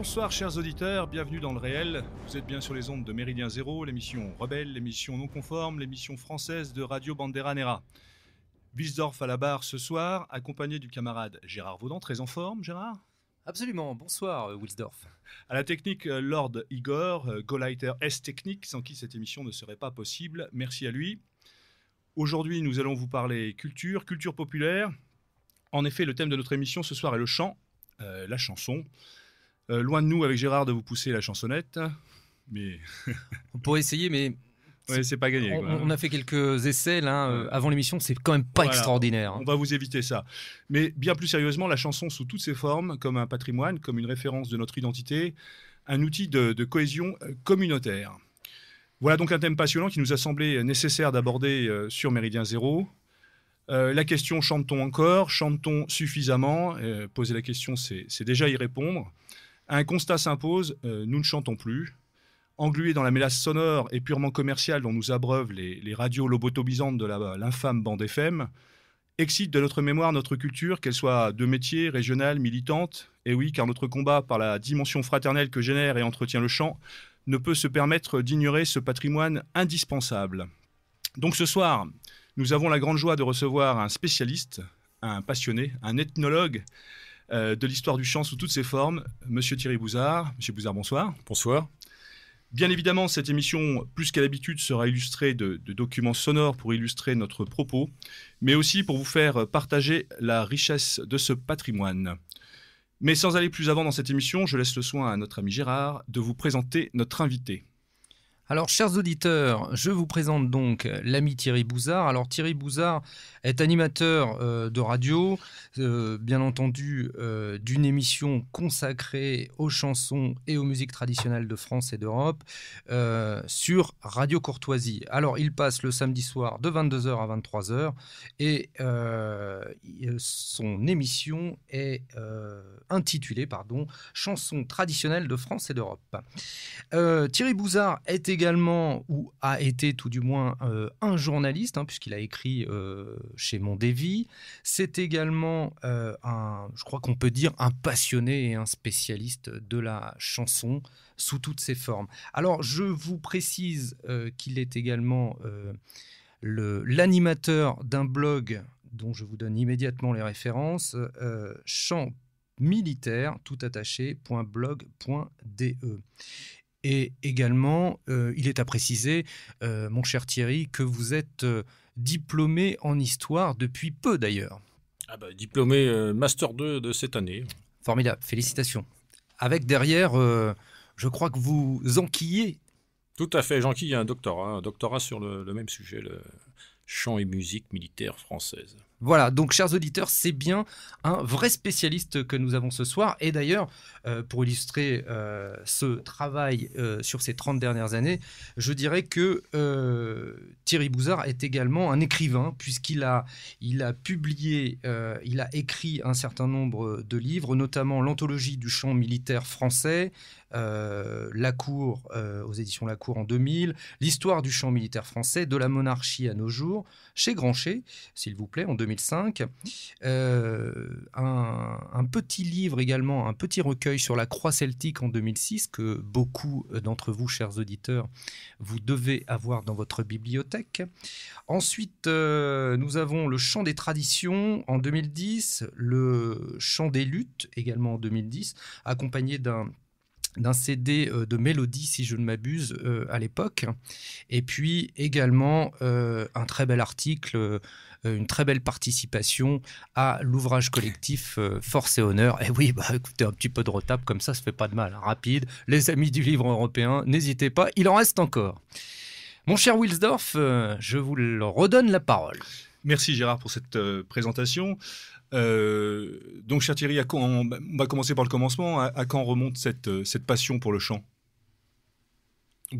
Bonsoir chers auditeurs, bienvenue dans le réel. Vous êtes bien sur les ondes de Méridien Zéro, l'émission Rebelle, l'émission non conforme, l'émission française de Radio Bandera Nera. Wilsdorf à la barre ce soir, accompagné du camarade Gérard Vaudan, très en forme Gérard Absolument, bonsoir euh, Wilsdorf. À la technique, euh, Lord Igor, euh, Golighter S Technique, sans qui cette émission ne serait pas possible. Merci à lui. Aujourd'hui, nous allons vous parler culture, culture populaire. En effet, le thème de notre émission ce soir est le chant, la chanson. Euh, loin de nous avec Gérard de vous pousser la chansonnette, mais on pourrait essayer, mais c'est pas gagné. On, a fait quelques essais là euh, avant l'émission, c'est quand même pas extraordinaire. Hein. On va vous éviter ça. Mais bien plus sérieusement, la chanson sous toutes ses formes, comme un patrimoine, comme une référence de notre identité, un outil de, cohésion euh, communautaire. Voilà donc un thème passionnant qui nous a semblé nécessaire d'aborder sur Méridien Zéro. la question chante-t-on encore Chante-t-on suffisamment Poser la question, c'est déjà y répondre. Un constat s'impose, euh, nous ne chantons plus. Englués dans la mélasse sonore et purement commerciale dont nous abreuvent les, radios lobotomisantes de l'infâme bande FM, excite de notre mémoire notre culture, qu'elle soit de métier, régionale, militante. Et eh oui, car notre combat, par la dimension fraternelle que génère et entretient le chant, ne peut se permettre d'ignorer ce patrimoine indispensable. Donc ce soir, nous avons la grande joie de recevoir un spécialiste, un passionné, un ethnologue, euh, de l'histoire du chant sous toutes ses formes, Monsieur Thierry Bouzard. Monsieur Bouzard, bonsoir. Bonsoir. Bien évidemment, cette émission, plus qu'à l'habitude, sera illustrée de, documents sonores pour illustrer notre propos, mais aussi pour vous faire partager la richesse de ce patrimoine. Mais sans aller plus avant dans cette émission, je laisse le soin à notre ami Gérard de vous présenter notre invité. Alors, chers auditeurs, je vous présente donc l'ami Thierry Bouzard. Alors, Thierry Bouzard est animateur euh, de radio, euh, bien entendu, euh, d'une émission consacrée aux chansons et aux musiques traditionnelles de France et d'Europe sur Radio Courtoisie. Alors, il passe le samedi soir de 22h à 23h et son émission est intitulée, pardon, Chansons traditionnelles de France et d'Europe. Thierry Bouzard est également, ou a été tout du moins, euh, un journaliste, hein, puisqu'il a écrit euh, chez Mondévi, C'est également euh, un, je crois qu'on peut dire, un passionné et un spécialiste de la chanson sous toutes ses formes. Alors, je vous précise qu'il est également l'animateur d'un blog dont je vous donne immédiatement les références, chant militaire tout et également, euh, il est à préciser, euh, mon cher Thierry, que vous êtes euh, diplômé en histoire depuis peu d'ailleurs. Ah bah, diplômé Master 2 de cette année. Formidable, félicitations. Avec derrière, je crois que vous enquillez. Tout à fait, j'enquille un doctorat, un doctorat sur le même sujet, le chant et musique militaire française. Voilà, donc chers auditeurs, c'est bien un vrai spécialiste que nous avons ce soir. Et d'ailleurs, euh, pour illustrer euh, ce travail euh, sur ces 30 dernières années, je dirais que Thierry Bouzard est également un écrivain, puisqu'il a, il a publié, il a écrit un certain nombre de livres, notamment l'anthologie du chant militaire français, euh, la Cour euh, aux éditions La Cour en 2000, l'histoire du champ militaire français, de la monarchie à nos jours, chez Grancher, s'il vous plaît, en 2005. Euh, un, petit livre également, un petit recueil sur la croix celtique en 2006 que beaucoup d'entre vous, chers auditeurs, vous devez avoir dans votre bibliothèque. Ensuite, nous avons le champ des traditions en 2010, le champ des luttes également en 2010, accompagné d'un d'un CD euh, de mélodie, si je ne m'abuse, euh, à l'époque. Et puis également euh, un très bel article, une très belle participation à l'ouvrage collectif Force et Honneur. Et oui, bah, écoutez, un petit peu de retape comme ça, ça ne fait pas de mal. Rapide, les amis du livre européen, n'hésitez pas, il en reste encore. Mon cher Wilsdorf, je vous redonne la parole. Merci Gérard pour cette présentation. Euh, donc, cher Thierry, on, va commencer par le commencement. À, quand remonte cette, euh, cette, passion pour le chant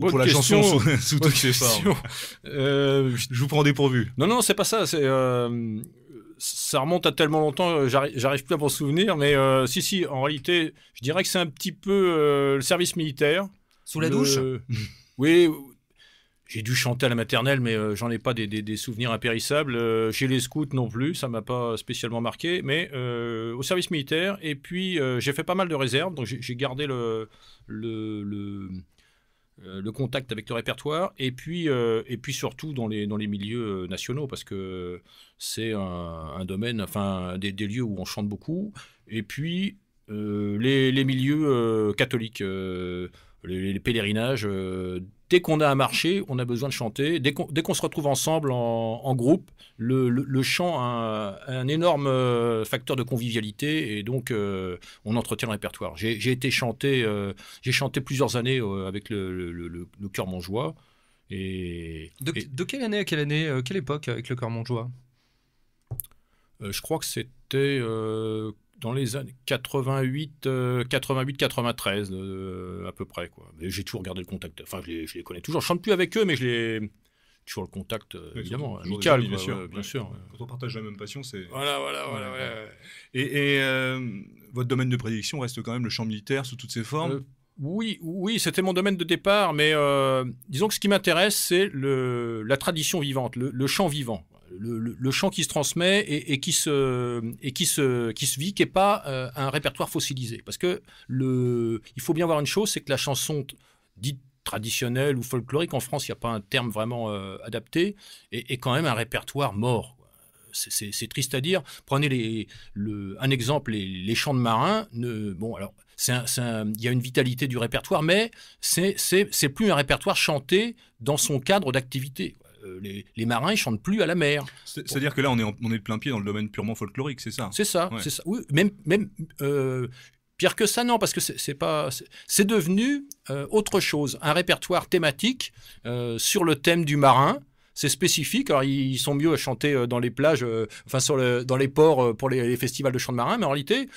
Pour la chanson, sous, euh, je vous prends dépourvu. Non, non, c'est pas ça. C'est ça remonte à tellement longtemps, j'arrive plus à m'en souvenir. Mais si, si, en réalité, je dirais que c'est un petit peu le service militaire. Sous la douche Oui, j'ai dû chanter à la maternelle, mais euh, j'en ai pas des, souvenirs impérissables. J'ai euh, chez les scouts non plus, ça m'a pas spécialement marqué, mais euh, au service militaire. Et puis j'ai fait pas mal de réserves, donc j'ai gardé le, le, le, contact avec le répertoire. Et puis, et puis surtout dans les, dans les milieux nationaux, parce que c'est un, domaine, enfin des, lieux où on chante beaucoup. Et puis les, les, milieux catholiques, les, pèlerinages dès qu'on a un marché, on a besoin de chanter. Dès qu'on, se retrouve ensemble en, groupe, le, chant a un, énorme euh, facteur de convivialité et donc euh, on entretient le répertoire. J'ai, été chanté, euh, j'ai chanté plusieurs années avec le, le chœur Et, de, quelle année à quelle année, quelle époque avec le chœur mongeois? Je crois que c'était dans les années 88, 88, 93 à peu près quoi. Mais j'ai toujours gardé le contact. Enfin, je les, connais toujours. Je chante plus avec eux, mais je les toujours le contact euh, évidemment, amical, bien, sûr. bien sûr Quand on partage la même passion, c'est voilà, voilà, voilà. Et, euh, votre domaine de prédiction reste quand même le champ militaire sous toutes ses formes. Euh, oui, oui, c'était mon domaine de départ, mais disons que ce qui m'intéresse, c'est le, la tradition vivante, le, le chant vivant le, chant qui se transmet et, qui, se, et qui, se, qui se vit, qui n'est pas euh, un répertoire fossilisé. Parce que le, il faut bien voir une chose, c'est que la chanson dite traditionnelle ou folklorique, en France, il n'y a pas un terme vraiment euh, adapté, et, quand même un répertoire mort. C'est triste à dire. Prenez les, le, un exemple, les, les chants de marins. Ne, bon, alors, il y a une vitalité du répertoire, mais c'est plus un répertoire chanté dans son cadre d'activité. Euh, les, marins, ils chantent plus à la mer. C'est-à-dire que là, on est, de plein pied dans le domaine purement folklorique, c'est ça C'est ça, c'est ça. Oui, même, euh, pire que ça, non, parce que c'est pas, c'est devenu euh, autre chose, un répertoire thématique sur le thème du marin c'est spécifique. Alors, ils sont mieux à chanter dans les plages, enfin, dans les ports pour les, festivals de chant de marin, mais en réalité,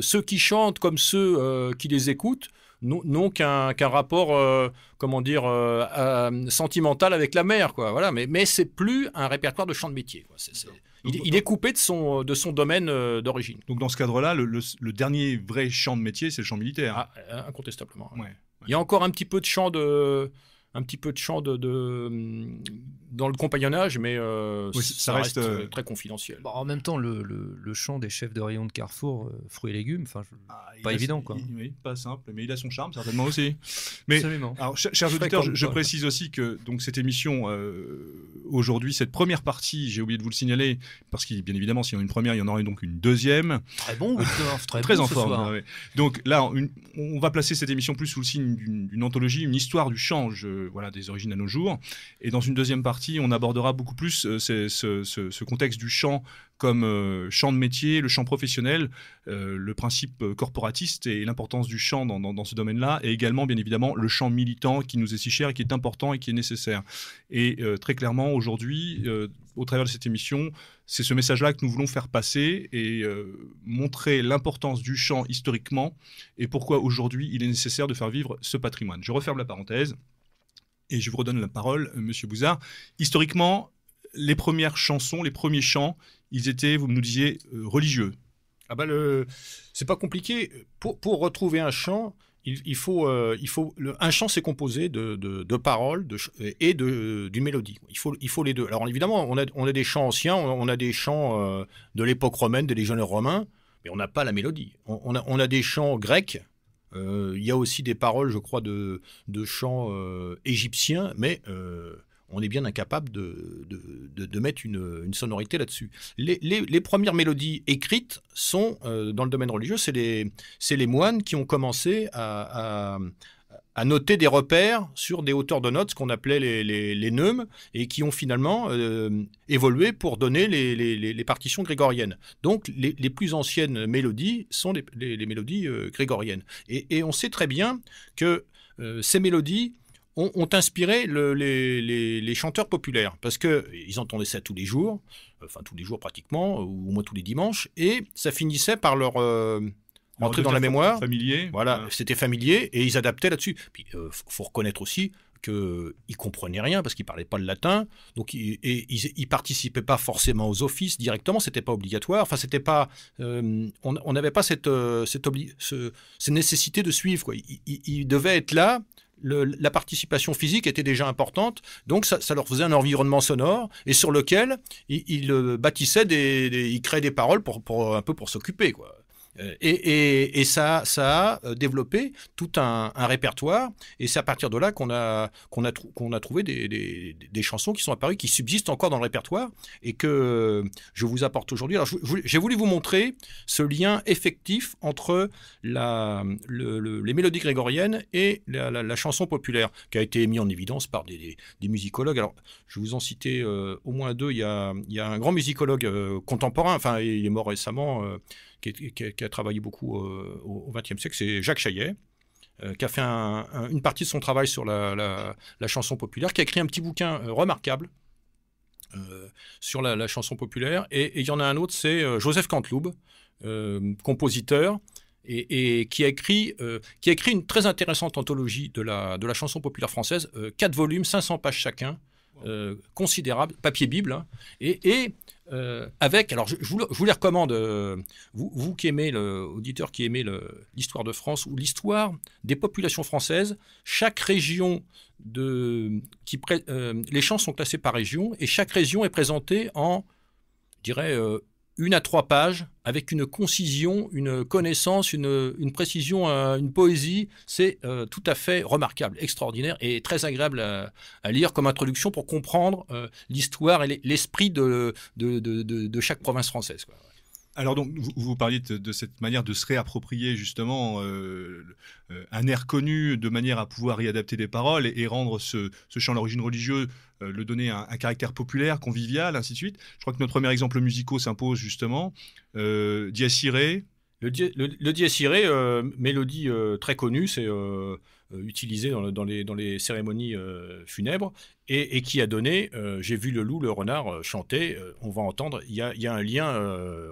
ceux qui chantent comme ceux qui les écoutent, non, qu'un rapport, euh, comment dire, euh, euh, sentimental avec la mer quoi. Voilà, mais, mais c'est plus un répertoire de champ de métier. il, est coupé de son, de son domaine d'origine. Donc dans ce cadre-là, le, dernier vrai champ de métier, c'est le champ militaire. Ah, incontestablement. Il y a encore un petit peu de champ de un petit peu de champ de, dans le compagnonnage, mais euh, ça, reste, euh, très confidentiel. Bah, en même temps, le, le, champ des chefs de rayon de Carrefour, euh, fruits et légumes, enfin, ah, pas évident, quoi. pas simple, mais il a son charme certainement aussi. Mais, Alors, chers auditeurs, je, précise aussi que donc cette émission aujourd'hui, cette première partie, j'ai oublié de vous le signaler, parce qu'il bien évidemment, s'il y en a une première, il y en aura donc une deuxième. Ah très bon, très, très en ce forme. Soir. Donc là, on va placer cette émission plus sous le signe d'une anthologie, une histoire du change voilà, des origines à nos jours. Et dans une deuxième partie, on abordera beaucoup plus euh, ce, contexte du champ comme euh, champ de métier, le champ professionnel, euh, le principe corporatiste et l'importance du champ dans, ce domaine-là, et également, bien évidemment, le champ militant qui nous est si cher et qui est important et qui est nécessaire. Et très clairement, aujourd'hui, au travers de cette émission, c'est ce message-là que nous voulons faire passer et montrer l'importance du champ historiquement et pourquoi aujourd'hui il est nécessaire de faire vivre ce patrimoine. Je referme la parenthèse. Et je vous redonne la parole, euh, Monsieur Bouzard. Historiquement, les premières chansons, les premiers chants, ils étaient, vous nous disiez, euh, religieux. Ah ben, c'est pas compliqué. Pour, pour, retrouver un chant, il, il faut, euh, il faut un chant c'est composé de, de, de paroles de, et d'une mélodie. Il faut, il faut les deux. Alors évidemment, on a, on a des chants anciens, on a des chants de l'époque romaine, des légionnaires romains, mais on n'a pas la mélodie. On, on, a, on a des chants grecs euh, il y a aussi des paroles, je crois, de, de chants euh, égyptiens, mais euh, on est bien incapable de, mettre une, sonorité là-dessus. Les, premières mélodies écrites sont, dans le domaine religieux, c'est les, les, moines qui ont commencé à, à noter des repères sur des hauteurs de notes, ce qu'on appelait les, neumes, et qui ont finalement euh, évolué pour donner les, partitions grégoriennes. Donc les, plus anciennes mélodies sont les, mélodies euh, grégoriennes. Et, on sait très bien que euh, ces mélodies ont, inspiré les, chanteurs populaires, parce qu'ils entendaient ça tous les jours, enfin tous les jours pratiquement, ou au moins tous les dimanches, et ça finissait par leur rentrer dans la mémoire. Familier. Voilà, c'était familier et ils adaptaient là-dessus. Puis euh, faut reconnaître aussi qu'ils euh, comprenaient rien parce qu'ils parlaient pas le latin, donc ils, et, ils, participaient pas forcément aux offices directement, c'était pas obligatoire. Enfin, c'était pas, euh, on n'avait pas cette cette, nécessité de suivre. Quoi. Ils, devaient être là. la participation physique était déjà importante, donc ça, leur faisait un environnement sonore et sur lequel ils, bâtissaient des, des, ils créaient des paroles pour, pour un peu pour s'occuper quoi. Euh, et, ça, ça a euh, développé tout un, répertoire. Et c'est à partir de là qu'on a, qu'on a, a trouvé des, chansons qui sont apparues, qui subsistent encore dans le répertoire et que je vous apporte aujourd'hui. Alors, j'ai voulu vous montrer ce lien effectif entre la, les mélodies grégoriennes et la, chanson populaire qui a été mis en évidence par des, musicologues. Alors, je vous en citer euh, au moins deux. Il y, a, un grand musicologue contemporain, enfin, il est mort récemment qui, a, travaillé beaucoup euh, au XXe siècle, c'est Jacques Chaillet. Euh, qui a fait une partie de son travail sur la, chanson populaire, qui a écrit un petit bouquin euh, remarquable sur la, chanson populaire. Et il y en a un autre, c'est Joseph Canteloube, compositeur, et, qui, a écrit, qui a écrit une très intéressante anthologie de la, de chanson populaire française, quatre volumes, 500 pages chacun, euh, considérable, papier Bible, hein. et, euh, avec, alors je, vous, les recommande, euh, vous, qui aimez, le, auditeur qui aimez l'histoire de France ou l'histoire des populations françaises, chaque région de, qui, les champs sont classés par région et chaque région est présentée en, je dirais, une à trois pages, avec une concision, une connaissance, une, précision, euh, une poésie. C'est euh, tout à fait remarquable, extraordinaire et très agréable à, lire comme introduction pour comprendre euh, l'histoire et l'esprit de, de, chaque province française. Alors donc, vous, parliez de, cette manière de se réapproprier justement euh, euh, un air connu de manière à pouvoir y adapter des paroles et, rendre ce, ce chant d'origine religieuse, euh, le donner un, caractère populaire, convivial, ainsi de suite. Je crois que notre premier exemple musical s'impose justement. Euh, Le, dia, le, mélodie très connue, c'est... Euh, utilisé dans, dans, les, dans les cérémonies euh, funèbres et, qui a donné euh, J'ai vu le loup, le renard chanter. on va entendre, il y a, y a, un lien,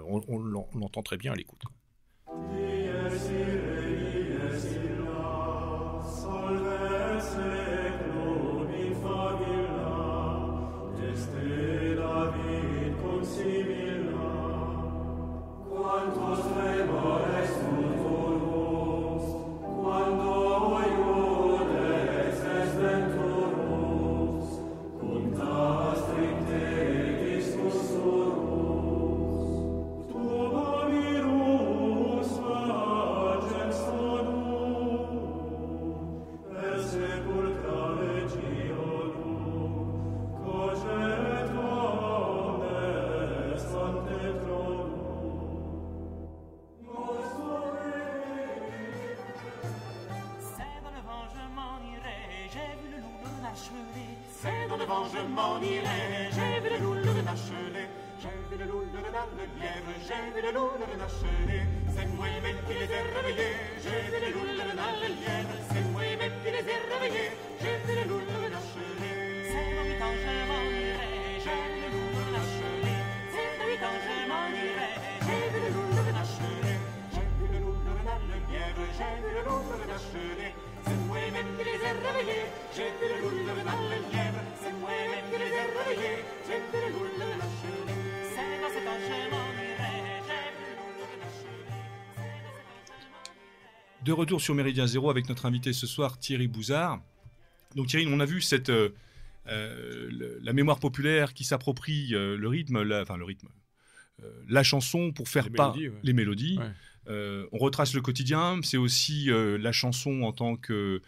on, on l'entend très bien à l'écoute. retour sur Méridien Zéro avec notre invité ce soir, Thierry Bouzard. Donc Thierry, on a vu cette, euh, euh, la mémoire populaire qui s'approprie euh, le rythme, la, enfin le rythme, la chanson pour faire part mélodies, les mélodies. on retrace le quotidien, c'est aussi la chanson en tant que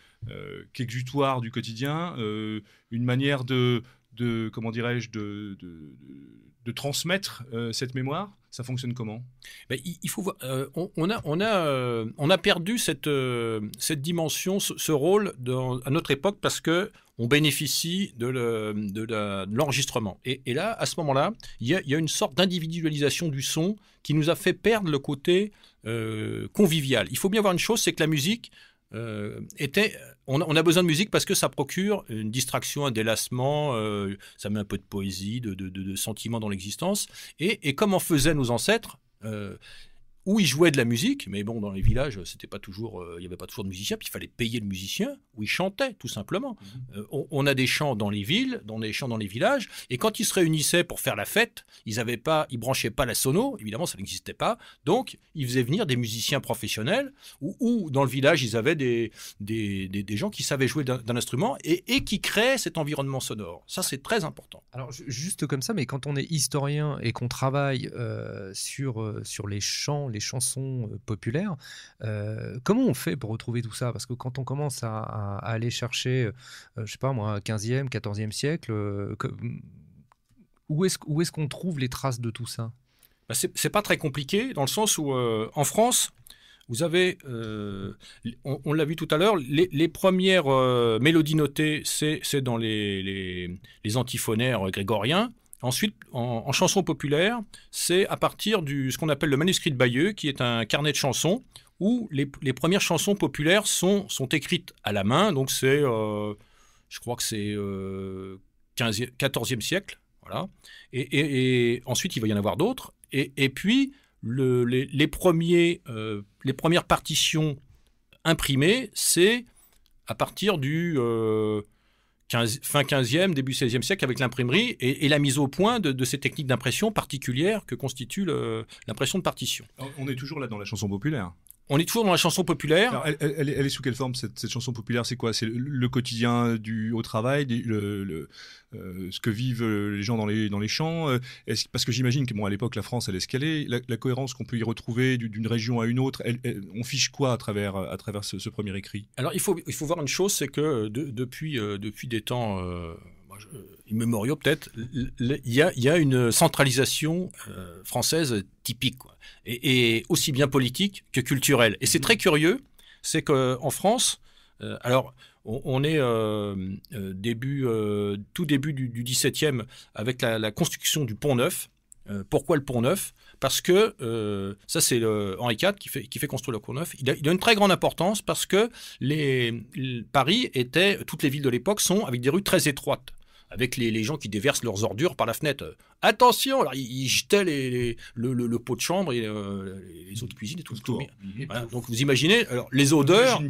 qu'exutoire du quotidien, une manière de, de comment dirais-je, de, de, transmettre euh, cette mémoire Ça fonctionne comment ben, il, faut voir, euh, on, a, on, a, euh, on a perdu cette, cette dimension, ce, rôle dans, à notre époque parce que on bénéficie de, l'enregistrement. et, et, là, à ce moment-là, il y, y a, une sorte d'individualisation du son qui nous a fait perdre le côté convivial. Il faut bien voir une chose, c'est que la musique était on, a besoin de musique parce que ça procure une distraction, un délassement, euh, ça met un peu de poésie, de, de, sentiments dans l'existence. Et, comme en faisaient nos ancêtres, euh, où ils jouaient de la musique, mais bon, dans les villages, euh, c'était pas toujours, euh, il n'y avait pas toujours de musiciens. puis il fallait payer le musicien, où ils chantaient, tout simplement. Mhm. Euh, on, a des chants dans les villes, dans des chants dans les villages, et quand ils se réunissaient pour faire la fête, ils avaient pas, ils branchaient pas la sono, évidemment, ça n'existait pas, donc ils faisaient venir des musiciens professionnels, ou, dans le village, ils avaient des, des, des, gens qui savaient jouer d'un instrument et, qui créaient cet environnement sonore. Ça, c'est très important. Alors, juste comme ça, mais quand on est historien et qu'on travaille sur, sur les chants, chansons euh, populaires. Euh, comment on fait pour retrouver tout ça Parce que quand on commence à, aller chercher, euh, je sais pas moi, 15e, 14e siècle, où est-ce qu'on trouve les traces de tout ça bah, Ce C'est pas très compliqué, dans le sens où en France, vous avez, on, l'a vu tout à l'heure, les, premières mélodies notées, c'est dans les, les, les, antiphonaires grégoriens. Ensuite, en, chansons populaires, c'est à partir du ce qu'on appelle le manuscrit de Bayeux, qui est un carnet de chansons où les, premières chansons populaires sont, écrites à la main. Donc c'est, euh, je crois que c'est euh, 15 14e siècle. Voilà. Et, ensuite, il va y en avoir d'autres. Et, puis, euh, les premières partitions imprimées, c'est à partir du euh, fin 15e, début 16e siècle avec l'imprimerie et, la mise au point de, de ces techniques d'impression particulières que constitue l'impression de partition. On est toujours là dans la chanson populaire. On est toujours dans la chanson populaire. elle, est sous quelle forme cette, chanson populaire C'est quoi C'est le, quotidien du au travail, le, euh, ce que vivent euh, les gens dans les dans les champs. Euh, est-ce, parce que j'imagine que bon, à l'époque la France elle est La, cohérence qu'on peut y retrouver d'une région à une autre, on fiche quoi à travers à travers ce, premier écrit Alors il faut il faut voir une chose, c'est que depuis depuis des temps immémoriaux peut-être, il y a, une centralisation euh, française typique, Et, aussi bien politique que culturelle. Et c'est mhm. très curieux, c'est qu'en France, euh, alors on, est euh, début, tout début du, XVIIe 17e avec la, construction du Pont Neuf. pourquoi le Pont Neuf parce que ça c'est Henri IV qui fait, construire le pont Il il a une très grande importance parce que les, Paris était, toutes les villes de l'époque sont avec des rues très étroites avec les, gens qui déversent leurs ordures par la fenêtre. Attention Alors, ils, jetaient le, pot de chambre et euh, les autres cuisines, et tout. donc, vous imaginez les odeurs.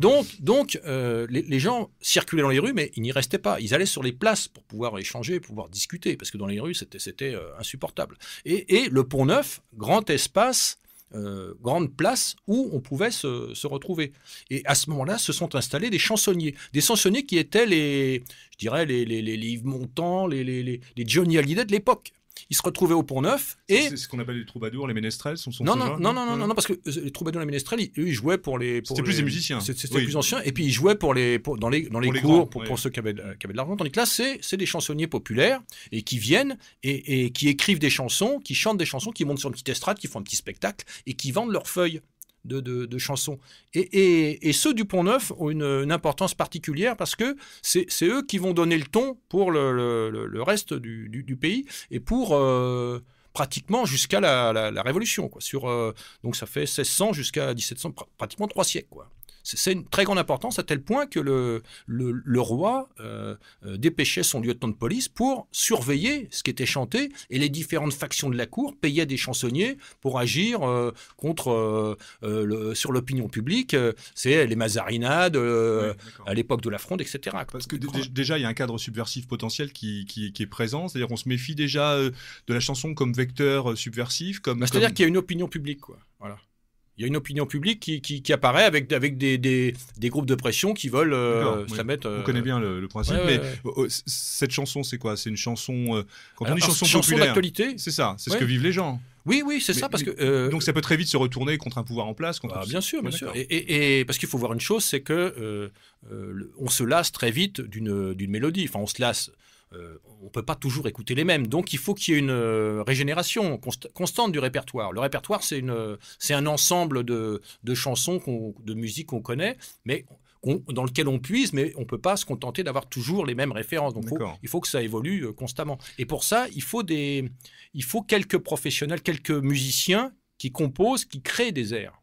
Donc, donc euh, les, gens circulaient dans les rues, mais ils n'y restaient pas. Ils allaient sur les places pour pouvoir échanger, pouvoir discuter, parce que dans les rues, c'était euh, insupportable. et le Pont-Neuf, grand espace euh, grande place où on pouvait se, se retrouver. Et à ce moment-là, se sont installés des chansonniers. Des chansonniers qui étaient les, je dirais, les, les, les, les Yves Montand, les, les, les Johnny Hallyday de l'époque ils se retrouvaient au Pont-Neuf. Et... C'est ce qu'on appelle les troubadours, les ménestrels sont, non, non, non, parce que euh, les troubadours, les ménestrels, eux, ils jouaient pour les. C'était plus des musiciens. C'était plus ancien. Et puis ils jouaient pour les, dans les, dans les cours, pour, ceux qui avaient, de, qui avaient de l'argent. Tandis que là, c'est des chansonniers populaires et qui viennent et, et qui écrivent des chansons, qui chantent des chansons, qui montent sur une petite estrade, qui font un petit spectacle et qui vendent leurs feuilles de, chansons. Et, ceux du Pont Neuf ont une, importance particulière parce que c'est eux qui vont donner le ton pour le, reste du, pays et pour euh, pratiquement jusqu'à la, Révolution. Quoi, sur, euh, donc ça fait 1600 jusqu'à 1700, pratiquement trois siècles. Quoi. C'est une très grande importance à tel point que le, le, roi euh, euh, dépêchait son lieutenant de police pour surveiller ce qui était chanté et les différentes factions de la cour payaient des chansonniers pour agir euh, contre le, sur l'opinion publique. C'est les mazarinades à l'époque de la fronde, etc. Parce que déjà il y a un cadre subversif potentiel qui, qui, est présent, c'est-à-dire on se méfie déjà de la chanson comme vecteur subversif, comme. Bah, c'est-à-dire qu'il y a une opinion publique, quoi. Voilà il y a une opinion publique qui, qui, apparaît avec, avec des, des, des, groupes de pression qui veulent euh, mettre, On euh, connaît bien le, principe, mais oh, cette chanson, c'est quoi C'est une chanson. Euh, quand on dit chanson, chanson d'actualité C'est ça, c'est ce que vivent les gens. Oui, oui, c'est ça, parce que euh, donc ça peut très vite se retourner contre un pouvoir en place. Contre ah, bien sûr, bien ah, sûr. Et, et, et parce qu'il faut voir une chose, c'est que on se lasse très vite d'une d'une mélodie. Enfin, on se lasse euh, on peut pas toujours écouter les mêmes. Donc il faut qu'il y ait une euh, régénération constante du répertoire. Le répertoire, c'est un ensemble de, chansons, de musique qu'on connaît, mais dans lequel on puise, mais on ne peut pas se contenter d'avoir toujours les mêmes références. Donc il faut que ça évolue euh, constamment. Et pour ça, il faut, des, il faut quelques professionnels, quelques musiciens qui composent, qui créent des airs.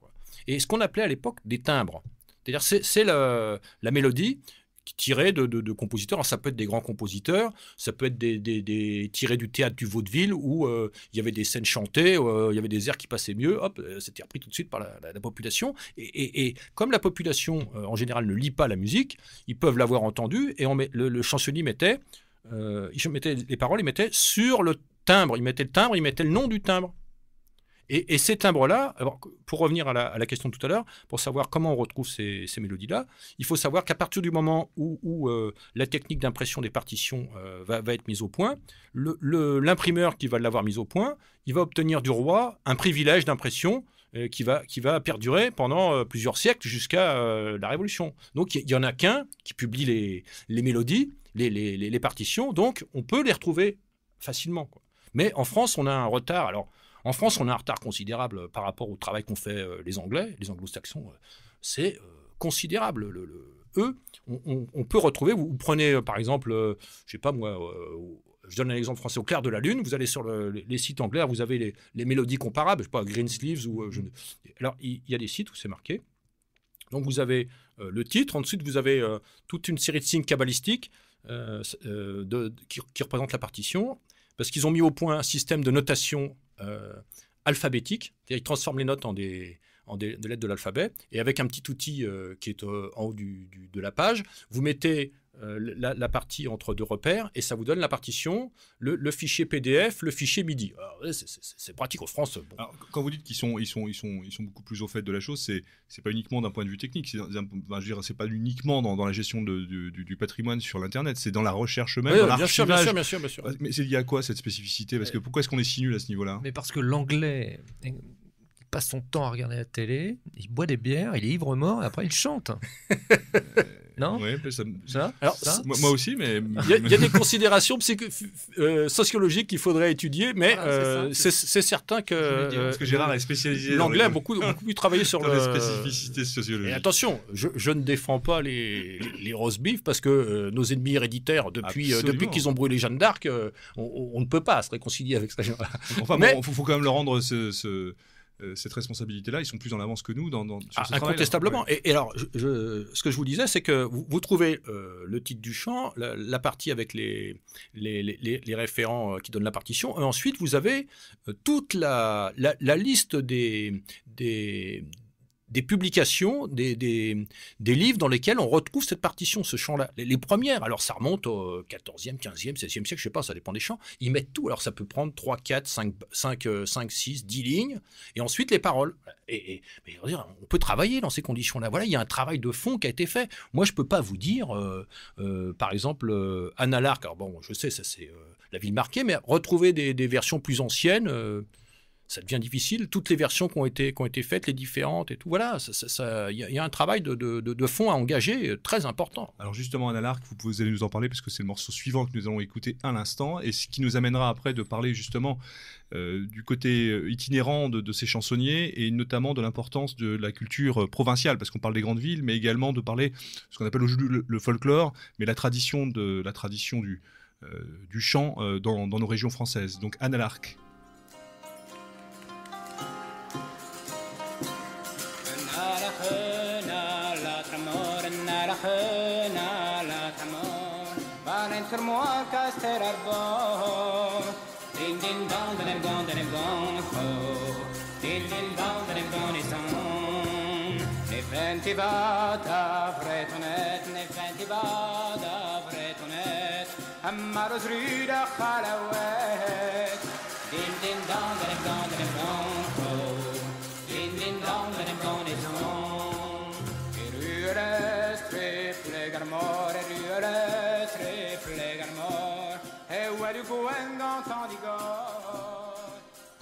Et ce qu'on appelait à l'époque des timbres. C'est-à-dire, c'est la, mélodie, tirés de, compositeurs. ça peut être des grands compositeurs, ça peut être des, tirés du théâtre du vaudeville où euh, il y avait des scènes chantées, euh, il y avait des airs qui passaient mieux. Hop, euh, c'était repris tout de suite par la, population. Et, comme la population en général ne lit pas la musique, ils peuvent l'avoir entendue. Et on met, le, le chansonnier mettait, mettait les paroles, il mettait sur le timbre, il mettait le timbre, il mettait le nom du timbre. Et, ces timbres-là, pour revenir à la, question de tout à l'heure, pour savoir comment on retrouve ces, mélodies-là, il faut savoir qu'à partir du moment où, euh, la technique d'impression des partitions euh, va, être mise au point, l'imprimeur le, qui va l'avoir mise au point, il va obtenir du roi un privilège d'impression euh, qui va, qui va perdurer pendant plusieurs siècles jusqu'à la Révolution. Donc il n'y en a qu'un qui publie les, les mélodies, les, les, les, partitions, donc on peut les retrouver facilement. Mais en France, on a un retard. Alors, en France, on a un retard considérable euh, par rapport au travail qu'ont fait euh, les Anglais, les Anglo-Saxons. Euh, c'est considérable. Le, eux, on, peut retrouver, vous, prenez par exemple, je sais pas moi, je donne un exemple français, au clair de la lune, vous allez sur les sites anglais, vous avez les, mélodies comparables, je sais pas, Greensleeves ou... Alors, il y, a des sites où c'est marqué. Donc, vous avez le titre, ensuite, vous avez toute une série de signes cabalistiques de, qui, qui représentent la partition, parce qu'ils ont mis au point un système de notation euh, alphabétique, il transforme les notes en des, en lettres de l'alphabet, et avec un petit outil euh, qui est euh, en haut de la page, vous mettez euh, la, partie entre deux repères et ça vous donne la partition, le, fichier PDF, le fichier MIDI. C'est pratique en France. quand vous dites qu'ils sont, ils sont, ils sont, ils sont beaucoup plus au fait de la chose, c'est n'est pas uniquement d'un point de vue technique. C'est n'est pas uniquement dans, la gestion du, patrimoine sur l'internet. C'est dans la recherche même. Mais c'est lié à quoi cette spécificité Parce que euh, pourquoi est-ce qu'on est si nul à ce niveau-là Mais parce que l'anglais passe son temps à regarder la télé, il boit des bières, il est ivre mort et après il chante. non ça, ça, moi, aussi, mais. Il y, a, des considérations euh, sociologiques qu'il faudrait étudier, mais euh, c'est certain que. parce que Gérard est spécialisé. L'anglais a beaucoup, beaucoup plus travaillé sur le... les spécificités sociologiques. Et attention, je, ne défends pas les, les, roast beef parce que euh, nos ennemis héréditaires, depuis, depuis qu'ils ont brûlé Jeanne d'Arc, on, ne peut pas se réconcilier avec ces gens-là. Enfin, mais... bon, il faut, quand même le rendre ce euh, cette responsabilité-là. Ils sont plus en avance que nous dans, dans sur ah, Incontestablement. Et, alors, je, ce que je vous disais, c'est que vous, trouvez euh, le titre du chant, la, partie avec les les, les, référents euh, qui donnent la partition, et ensuite vous avez toute la, la, la liste des, des, des publications, des, des, livres dans lesquels on retrouve cette partition, ce chant-là. Les, premières, alors ça remonte au 14e, 15e, 16e siècle, je sais pas, ça dépend des chants. Ils mettent tout, alors ça peut prendre 3, 4, 5, 5, 5 6, 10 lignes, et ensuite les paroles. Et, mais on peut travailler dans ces conditions-là. Voilà, il y a un travail de fond qui a été fait. Moi, je peux pas vous dire, euh, euh, par exemple, euh, Anna Lark, alors bon, je sais, ça c'est euh, la ville marquée, mais retrouver des, des versions plus anciennes ça devient difficile. Toutes les versions qui ont été, qui ont été faites, les différentes et tout, voilà, il ça, ça, y, a un travail de, de, de, fond à engager euh, très important. Alors justement, Anna Lark, vous, pouvez allez nous en parler parce que c'est le morceau suivant que nous allons écouter à l'instant et ce qui nous amènera après de parler justement euh, du côté euh, itinérant de, ces chansonniers et notamment de l'importance de la culture provinciale parce qu'on parle des grandes villes, mais également de parler ce qu'on appelle aujourd'hui le, folklore, mais la tradition de la tradition du du chant dans, dans, nos régions françaises. Donc Anna Lark. Sur moa kaster ar-bord Din-din-dan, danem-dan, danem-dan, oh Din-din-dan, danem-dan, n'eus amont Ne ventiva da vret honet Ne ventiva da vret honet Amar oz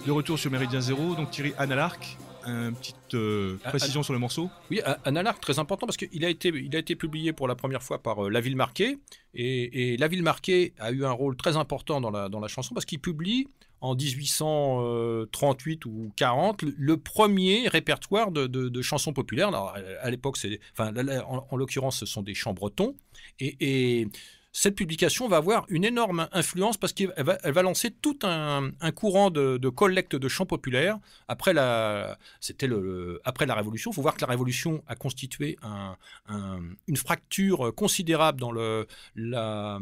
De retour sur Méridien Zéro, donc Thierry Analarc, une petite euh, ah, précision ah, sur le morceau Oui, Analarc, très important parce qu'il a été, a été publié pour la première fois par euh, La Ville Marquée. Et, La Ville Marquée a eu un rôle très important dans la, dans la chanson parce qu'il publie en 1838 euh, ou 40 le premier répertoire de, chansons populaires. à l'époque, c'est, en, l'occurrence, ce sont des chants bretons. et cette publication va avoir une énorme influence parce qu'elle va, elle va lancer tout un, un courant de, de, collecte de chants populaires. Après la, c'était le, après la Révolution, il faut voir que la Révolution a constitué un, une fracture considérable dans le, la,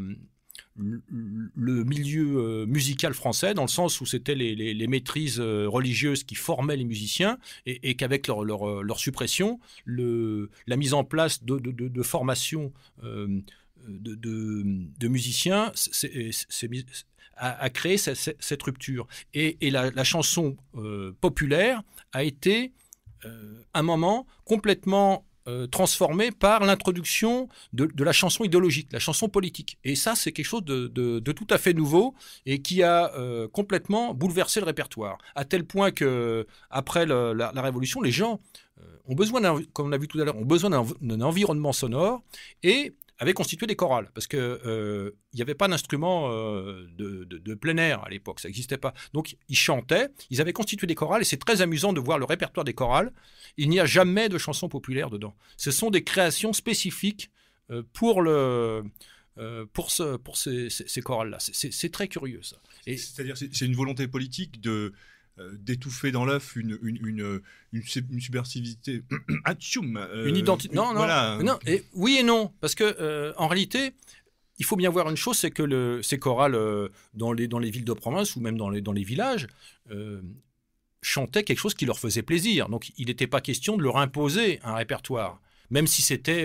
le milieu euh, musical français, dans le sens où c'était les, les, maîtrises euh, religieuses qui formaient les musiciens, et, qu'avec leur, leur, leur suppression, le, la mise en place de, de, de, formations euh, de, musiciens a, créé cette, rupture. Et, la, chanson euh, populaire a été euh, un moment complètement transformée euh, transformé par l'introduction de, la chanson idéologique, la chanson politique. Et ça, c'est quelque chose de, tout à fait nouveau et qui a complètement bouleversé le répertoire. À tel point que, après la, Révolution, les gens ont besoin, comme on a vu tout à l'heure, ont besoin d'un environnement sonore et avaient constitué des chorales, parce qu'il euh, n'y avait pas d'instrument euh, de, de, plein air à l'époque, ça n'existait pas. Donc ils chantaient, ils avaient constitué des chorales, et c'est très amusant de voir le répertoire des chorales. Il n'y a jamais de chansons populaires dedans. Ce sont des créations spécifiques euh, pour le pour, ce, pour ces, chorales-là. C'est très curieux, ça. C'est-à-dire, c'est une volonté politique de, euh, d'étouffer dans l'œuf une, une, une, une, subversivité. Euh, identité. Non, non. non et, oui et non. Parce que, euh, en réalité, il faut bien voir une chose, c'est que le, ces chorales dans, les, dans les villes de province ou même dans les, dans les villages chantaient quelque chose qui leur faisait plaisir. Donc il n'était pas question de leur imposer un répertoire, même si c'était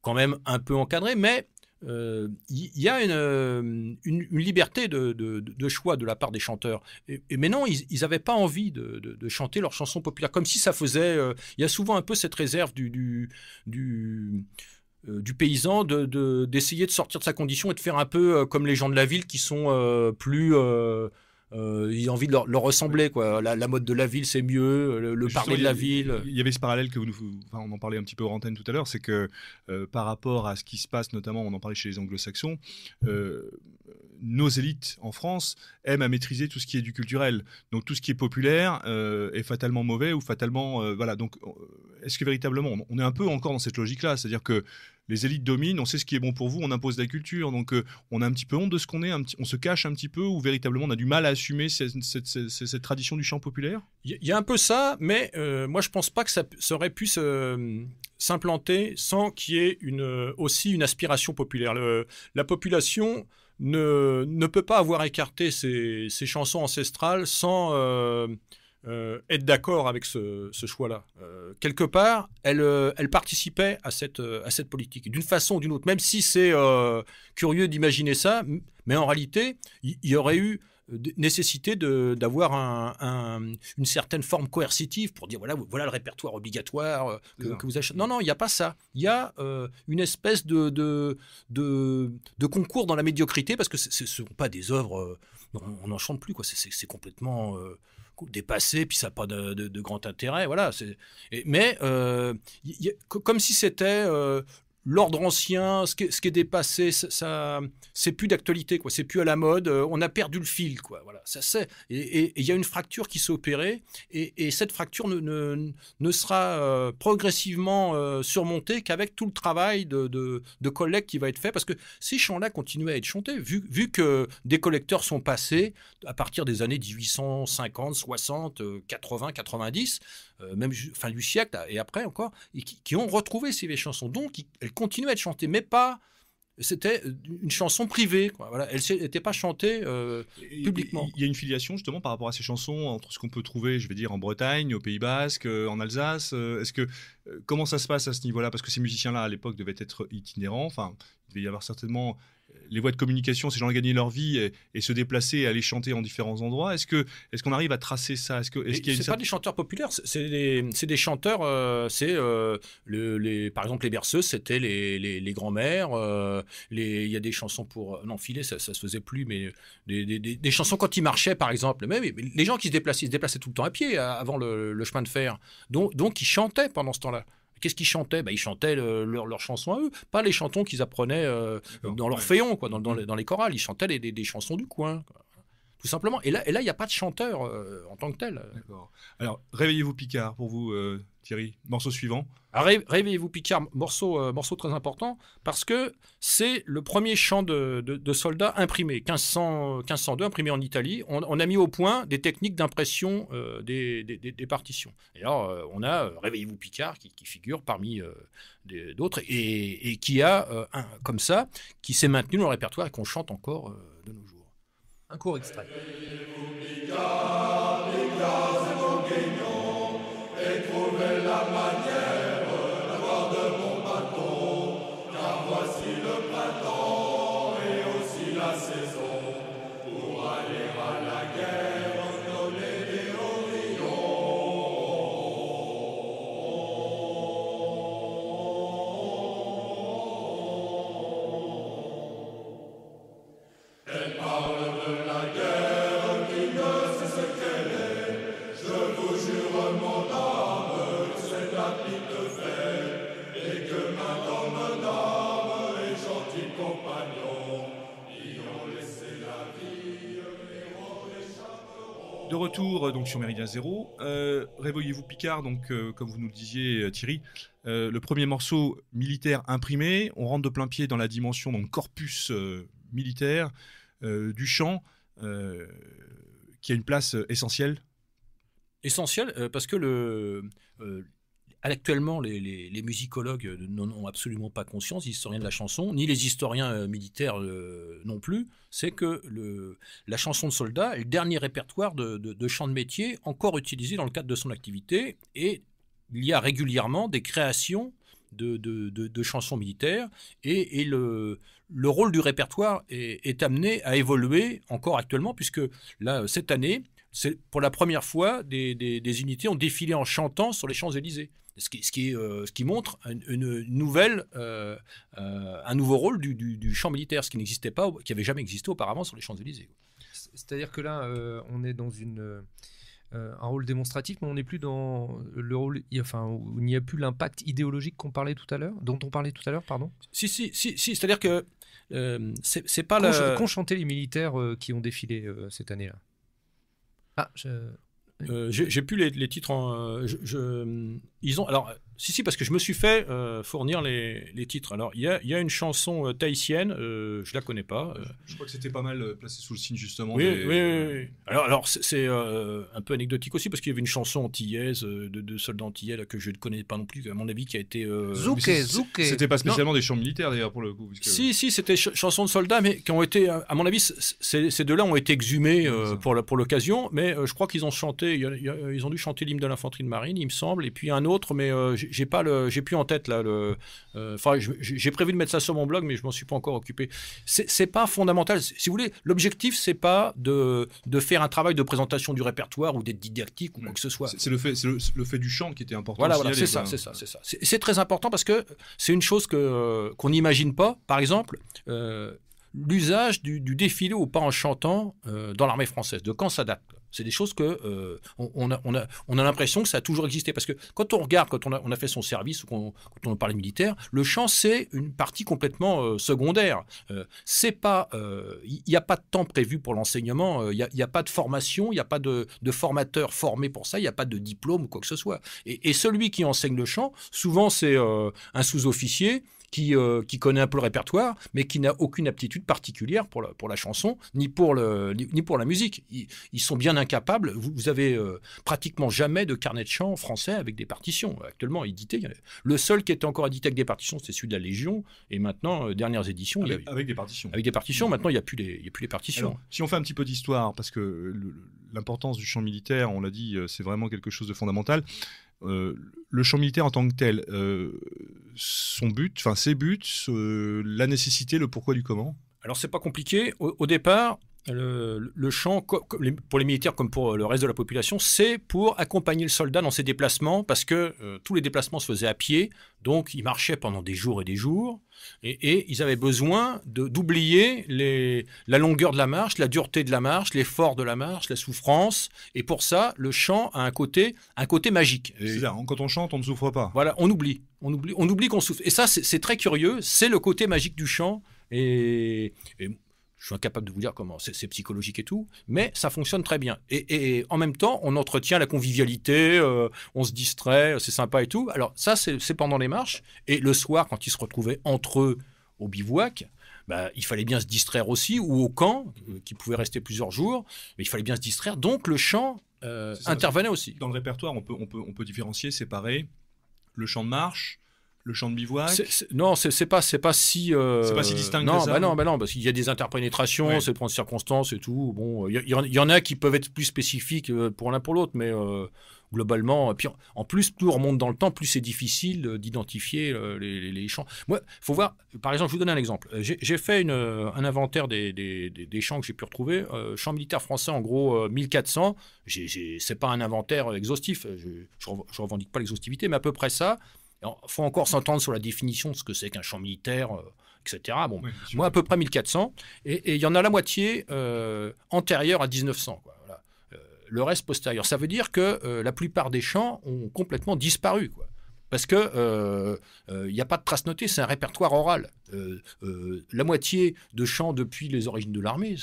quand même un peu encadré. Mais il euh, y, a une, euh, liberté de, choix de la part des chanteurs. Et, mais non, ils n'avaient pas envie de, chanter leurs chansons populaires, comme si ça faisait... Euh, il y a souvent un peu cette réserve du... du, du, du paysan d'essayer de, sortir de sa condition et de faire un peu comme les gens de la ville qui sont plus euh, il ils ont envie de leur, ressembler quoi. La, mode de la ville c'est mieux, le, parler de la ville. Il y avait ce parallèle que vous nous, enfin, on en parlait un petit peu en antenne tout à l'heure, c'est que euh, par rapport à ce qui se passe notamment, on en parlait chez les Anglo-Saxons, euh, nos élites en France aiment à maîtriser tout ce qui est du culturel, donc tout ce qui est populaire est fatalement mauvais ou fatalement voilà. Donc est-ce que véritablement on est un peu encore dans cette logique là, c'est-à-dire que les élites dominent, on sait ce qui est bon pour vous, on impose la culture. Donc euh, on a un petit peu honte de ce qu'on est, on se cache un petit peu, ou véritablement on a du mal à assumer cette, tradition du chant populaire Il y, a un peu ça, mais euh, moi je pense pas que ça, aurait pu euh, s'implanter sans qu'il y ait aussi une aspiration populaire. la population... Ne, peut pas avoir écarté ces, chansons ancestrales sans, euh, être d'accord avec ce, choix-là. Euh, quelque part, elle, euh, elle participait à cette, à cette politique, d'une façon ou d'une autre, même si c'est curieux d'imaginer ça, mais en réalité, il y, aurait eu nécessité d'avoir une certaine forme coercitive pour dire voilà, voilà le répertoire obligatoire que, vous achetez. Non, non, il n'y a pas ça. Il y a une espèce de de, concours dans la médiocrité parce que ce ne sont pas des œuvres, on n'en chante plus, quoi. C'est complètement dépassé, puis ça n'a pas de, grand intérêt. Voilà. Et, mais euh, comme si c'était euh, l'ordre ancien, ce qui, est dépassé, ça, c'est plus d'actualité, quoi. C'est plus à la mode. Euh, on a perdu le fil, quoi. Voilà, ça c'est. Et il y a une fracture qui s'est opérée, et, cette fracture ne, sera euh, progressivement euh, surmontée qu'avec tout le travail de, collecte qui va être fait, parce que ces chants-là continuent à être chantés, vu que des collecteurs sont passés à partir des années 1850, 60, 80, 90. Euh, même fin du siècle et après encore, et qui, ont retrouvé ces chansons. Donc, elles continuaient à être chantées, mais pas c'était euh, une chanson privée. Voilà. Elle n'était pas chantée euh, publiquement. Il y a une filiation justement par rapport à ces chansons entre ce qu'on peut trouver, je vais dire, en Bretagne, au Pays Basque, en Alsace. Est-ce que comment ça se passe à ce niveau-là Parce que ces musiciens-là à l'époque devaient être itinérants. Enfin, il devait y avoir certainement les voies de communication, ces gens gagner leur vie et, se déplacer et aller chanter en différents endroits. Est-ce que est-ce qu'on arrive à tracer ça ce que pas des chanteurs populaires, c'est des, des, chanteurs, euh, c'est euh, les par exemple les berceuses, c'était les, les, grands-mères. Euh, il y a des chansons pour non filer, ça, ça se faisait plus, mais des, chansons quand ils marchaient par exemple. Même les gens qui se déplaçaient, ils se déplaçaient tout le temps à pied avant le, chemin de fer, donc donc ils chantaient pendant ce temps-là. Qu'est-ce qu'ils chantaient bah, Ils chantaient leurs chansons à eux, pas les chantons qu'ils apprenaient euh, dans leur féon, quoi, mm. dans, les, chorales. Ils chantaient des chansons du coin. Tout simplement. Et là, il n'y a pas de chanteur euh, en tant que tel. D'accord. Alors, réveillez-vous Picard pour vous. Euh, Thierry, morceau suivant. Ah, Réveillez-vous, Picard, morceau, euh, morceau très important, parce que c'est le premier chant de, de, soldats imprimé, 1502, imprimé en Italie. On, a mis au point des techniques d'impression euh, des, des, partitions. Et alors, euh, on a Réveillez-vous, Picard, qui, figure parmi d'autres, et, et, qui a, un, comme ça, qui s'est maintenu dans le répertoire et qu'on chante encore de nos jours. Un court extrait. Réveillez-vous, Picard, la retour euh, donc sur Méridien Zéro. Euh, Réveillez-vous Picard, donc euh, comme vous nous le disiez euh, Thierry, le premier morceau militaire imprimé. On rentre de plein pied dans la dimension donc corpus militaire du chant, qui a une place essentielle. Essentielle parce que le actuellement, les, musicologues n'ont absolument pas conscience, les historiens de la chanson, ni les historiens euh, militaires euh, non plus. C'est que la chanson de soldat est le dernier répertoire de, chants de métier encore utilisé dans le cadre de son activité. Et il y a régulièrement des créations de, chansons militaires et, le, rôle du répertoire est, amené à évoluer encore actuellement puisque là euh, cette année c'est pour la première fois des, unités ont défilé en chantant sur les Champs Élysées ce qui, ce qui euh, montre une, nouvelle, euh, euh, un nouveau rôle du, champ militaire, ce qui n'existait pas, qui avait jamais existé auparavant sur les Champs-Élysées. C'est-à-dire que là, on est dans une... un rôle démonstratif, mais on n'est plus dans le rôle, enfin, il n'y a plus l'impact idéologique qu'on parlait tout à l'heure, dont on parlait tout à l'heure, pardon. Si, si, si, c'est-à-dire que c'est pas là Qu'ont chanté les militaires qui ont défilé cette année-là Ah, j'ai plus les, titres en. je ils ont. Alors, si, si, parce que je me suis fait euh, fournir les, les, titres. Alors, il y a, y a, une chanson euh, tahitienne, je euh, je la connais pas. Je, crois que c'était pas mal placé sous le signe, justement. Oui, oui, oui, Alors, alors c'est un peu anecdotique aussi, parce qu'il y avait une chanson antillaise de, de soldats antillais que je ne connais pas non plus, à mon avis, qui a été. Zouké, Zouké. C'était pas spécialement des chants militaires, d'ailleurs, pour le coup. Si, si, c'était chanson de soldats, mais qui ont été, à mon avis, ces deux-là ont été exhumés pour l'occasion, pour mais je crois qu'ils ont chanté, ils ont dû chanter l'hymne de l'infanterie de marine, il me semble, et puis un autre mais euh, j'ai pas le, j'ai plus en tête là euh, Enfin, j'ai prévu de mettre ça sur mon blog, mais je m'en suis pas encore occupé. C'est pas fondamental. Si vous voulez, l'objectif c'est pas de, faire un travail de présentation du répertoire ou d'être didactique ou quoi que ce soit. C'est le fait, le, le, fait du chant qui était important. Voilà, c'est ça, c'est ça, c'est ça. C'est très important parce que c'est une chose que qu'on n'imagine pas. Par exemple. Euh, l'usage du, défilé ou pas en chantant dans l'armée française De quand ça date c'est des choses que euh, on, a, l'impression que ça a toujours existé. Parce que quand on regarde, quand on a, fait son service quand on parle militaire, le chant c'est une partie complètement euh, secondaire. Euh, c'est pas, Il n'y a pas de temps prévu pour l'enseignement, il n'y a, pas de formation, il n'y a pas de, formateur formé pour ça, il n'y a pas de diplôme ou quoi que ce soit. Et, celui qui enseigne le chant, souvent c'est un sous-officier euh, qui, connaît un peu le répertoire, mais qui n'a aucune aptitude particulière pour la, pour la chanson, ni pour, le, ni pour la musique. Ils, sont bien incapables. Vous, vous avez euh, pratiquement jamais de carnet de chant français avec des partitions. Actuellement, édité, le seul qui était encore édité avec des partitions, c'est celui de la Légion. Et maintenant, euh, dernières éditions. Avec, avec, des partitions. Avec des partitions. Maintenant, il n'y a, plus les, a plus les partitions. si on fait un petit peu d'histoire, parce que l'importance du chant militaire, on l'a dit, c'est vraiment quelque chose de fondamental. Euh, le champ militaire en tant que tel, euh, son but, enfin ses buts, euh, la nécessité, le pourquoi du comment alors c'est pas compliqué. au départ, le, chant, pour les militaires comme pour euh, le reste de la population, c'est pour accompagner le soldat dans ses déplacements, parce que euh, tous les déplacements se faisaient à pied, donc ils marchaient pendant des jours et des jours, et, ils avaient besoin d'oublier la longueur de la marche, la dureté de la marche, l'effort de la marche, la souffrance, et pour ça, le chant a un côté, un côté magique. quand on chante, on ne souffre pas. Voilà, on oublie, on oublie, on oublie qu'on souffre. Et ça, c'est très curieux, c'est le côté magique du chant, et je suis incapable de vous dire comment, c'est psychologique et tout, mais ça fonctionne très bien. Et, en même temps, on entretient la convivialité, euh, on se distrait, c'est sympa et tout. Alors ça, c'est pendant les marches. Et le soir, quand ils se retrouvaient entre eux au bivouac, bah, il fallait bien se distraire aussi, ou au camp, euh, qui pouvait rester plusieurs jours, mais il fallait bien se distraire. Donc le chant euh, intervenait aussi. Dans le répertoire, on peut, on peut, on peut différencier, séparer le chant de marche, le champ de bivouac. non, c'est pas c'est pas si. Euh, c'est pas si distinct. Non, bah, hein. bah non, parce qu'il y a des interpénétrations, c'est prendre point de et tout. Bon, il y, en a qui peuvent être plus spécifiques euh, pour l'un pour l'autre, mais euh, globalement, puis en, plus, plus on remonte dans le temps, plus c'est difficile d'identifier les, champs. Moi, faut voir. Par exemple, je vous donne un exemple. J'ai fait une, un inventaire des, des, des, champs que j'ai pu retrouver. champs militaires français, en gros, 1400. C'est pas un inventaire exhaustif. Je, ne revendique pas l'exhaustivité, mais à peu près ça. Il faut encore s'entendre sur la définition de ce que c'est qu'un champ militaire, euh, etc. Bon, moi, à peu près 1400. Et il y en a la moitié euh, antérieure à 1900. Quoi, euh, le reste postérieur. Ça veut dire que la plupart des champs ont complètement disparu. parce qu'il il n'y a pas de trace notée, c'est un répertoire oral. la moitié de champs depuis les origines de l'armée,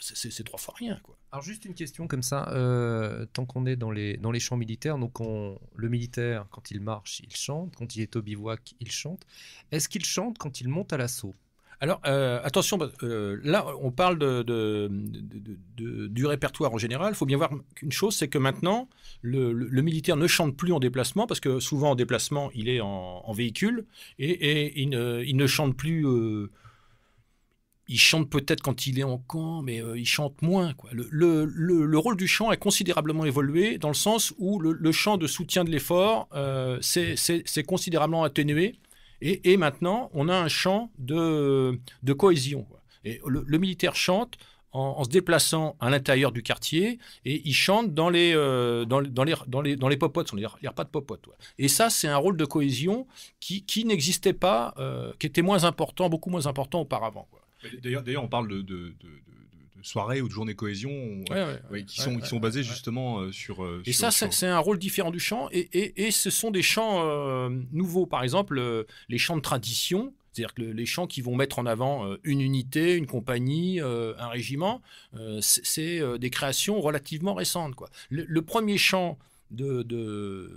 c'est trois fois rien. Quoi. Alors juste une question comme ça, euh, tant qu'on est dans les, dans les champs militaires, donc on, le militaire, quand il marche, il chante, quand il est au bivouac, il chante. Est-ce qu'il chante quand il monte à l'assaut alors euh, attention, euh, là on parle de, du répertoire en général. Il faut bien voir qu'une chose, c'est que maintenant le, militaire ne chante plus en déplacement parce que souvent en déplacement il est en, véhicule et, il, ne, chante plus il chante peut-être quand il est en camp, mais euh, il chante moins. Quoi. Le, rôle du chant a considérablement évolué dans le sens où le, chant de soutien de l'effort c'est euh, s'est considérablement atténué. Et, maintenant, on a un chant de, cohésion. Et le, militaire chante en, se déplaçant à l'intérieur du quartier et il chante dans les, euh, dans, dans, les, dans, les, de popotes. Et ça, c'est un rôle de cohésion qui, n'existait pas, euh, qui était moins important, beaucoup moins important auparavant. Bah, d'ailleurs, d'ailleurs, on parle de, soirées ou de journées cohésion euh, qui, sont, qui sont basées justement euh, sur. Euh, et ça, c'est un rôle différent du chant. Et, et, et ce sont des chants nouveaux. Par exemple, les chants de tradition. C'est-à-dire que les chants qui vont mettre en avant une unité, une compagnie, un régiment, c'est des créations relativement récentes. Quoi. Le, premier chant de,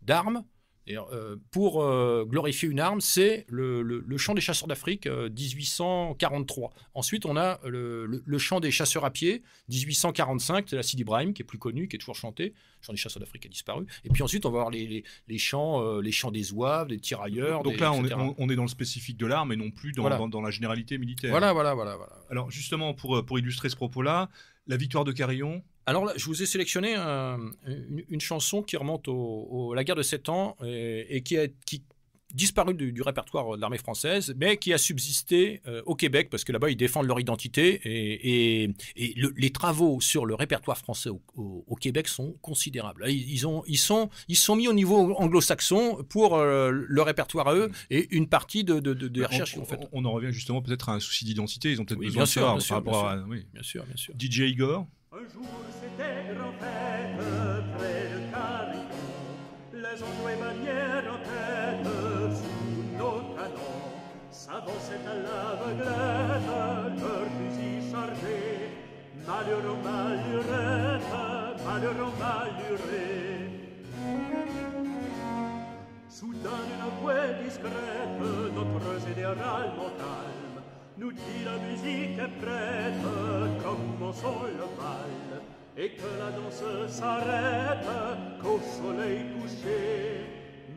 d'armes, et, euh, pour euh, glorifier une arme, c'est le, chant des chasseurs d'Afrique, 1843. Euh, ensuite, on a le, chant des chasseurs à pied, 1845, c'est la Sidi Ibrahim qui est plus connue, qui est toujours chantée. Le chant des chasseurs d'Afrique a disparu. Et puis ensuite, on va avoir les, chants, les des zouaves, des tirailleurs. Donc là, on est, dans le spécifique de l'arme et non plus dans, dans, la généralité militaire. Voilà, voilà, voilà, voilà. Alors justement, pour, pour illustrer ce propos-là, la victoire de Carillon, alors là, je vous ai sélectionné une, chanson qui remonte à la guerre de 7 ans et, qui, a, qui disparu du, répertoire de l'armée française, mais qui a subsisté euh, au Québec, parce que là-bas, ils défendent leur identité, et, les travaux sur le répertoire français au, Québec sont considérables. Ils, ont, sont, ils sont mis au niveau anglo-saxon pour euh, le répertoire à eux, mmh. et une partie de, des bah, recherches qu'ils ont faites. On en revient justement peut-être à un souci d'identité, ils ont peut-être besoin de ça, à... bien sûr, bien sûr. DJ Igor un jour c'était grand fête près de Carillon, les enjoués bannières en tête sous nos canons s'avançaient à l'aveuglette, leurs fusils chargés, malheureux malheureux, malheureux malheureux. Soudain une voix discrète notre général mental nous dit la musique est prête, commençons le bal, et que la danse s'arrête, qu'au soleil couché,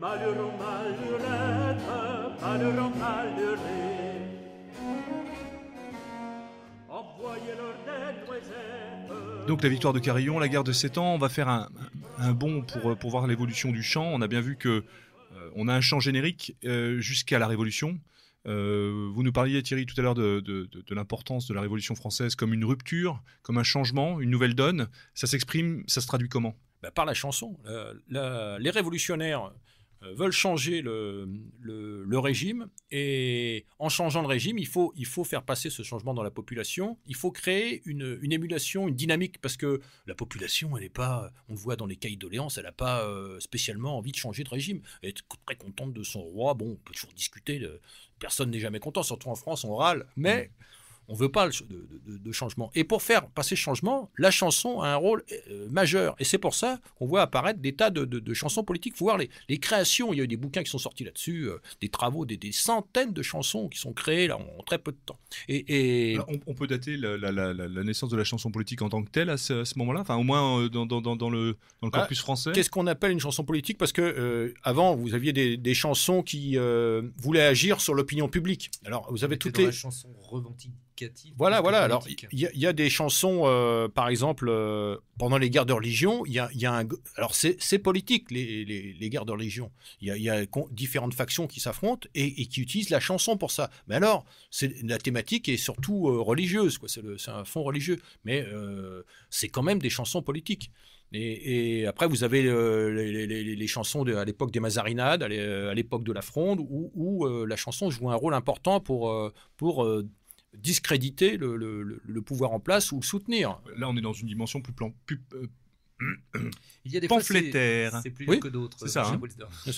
malheureux malheureux, malheureux malheureux. Envoyez leur noisettes. Donc la victoire de Carillon, la guerre de 7 ans, on va faire un, un bond pour, euh, pour voir l'évolution du chant. On a bien vu que euh, on a un chant générique euh, jusqu'à la Révolution. Euh, vous nous parliez, Thierry, tout à l'heure de, l'importance de la Révolution française comme une rupture, comme un changement, une nouvelle donne. Ça s'exprime, ça se traduit comment ben, Par la chanson. Euh, les révolutionnaires euh, veulent changer le, régime et en changeant le régime, il faut, il faut faire passer ce changement dans la population. Il faut créer une, une émulation, une dynamique parce que la population, elle n'est pas, on le voit dans les cahiers d'oléances, elle n'a pas spécialement envie de changer de régime. Elle est très contente de son roi. Bon, on peut toujours discuter de, personne n'est jamais content, surtout en France, on râle. Mais mm. On ne veut pas de, changement. Et pour faire passer ce changement, la chanson a un rôle euh, majeur. Et c'est pour ça qu'on voit apparaître des tas de, chansons politiques. voire voir les, créations. Il y a eu des bouquins qui sont sortis là-dessus, euh, des travaux, des, centaines de chansons qui sont créées là, en, très peu de temps. Et, On, peut dater la, naissance de la chanson politique en tant que telle à ce, moment-là, enfin, au moins euh, dans, le, le, bah, corpus français. Qu'est-ce qu'on appelle une chanson politique Parce que avant, vous aviez des, chansons qui voulaient agir sur l'opinion publique. Alors, vous avez toutes les chansons revendiquées voilà, voilà. Alors, il y, a des chansons, euh, par exemple, euh, pendant les guerres de religion, il y a, y a un... Alors, c'est politique, les, guerres de religion. Il y, a, différentes factions qui s'affrontent et, qui utilisent la chanson pour ça. Mais alors, c'est la thématique est surtout euh, religieuse, quoi. C'est un fond religieux. Mais c'est quand même des chansons politiques. Et, après, vous avez les, chansons à l'époque des Mazarinades, à l'époque de la Fronde, où, la chanson joue un rôle important pour, pour discréditer le, pouvoir en place ou le soutenir. Là, on est dans une dimension plus, plan, plus euh, il y a C'est plus oui, que d'autres. C'est ça. Euh, hein.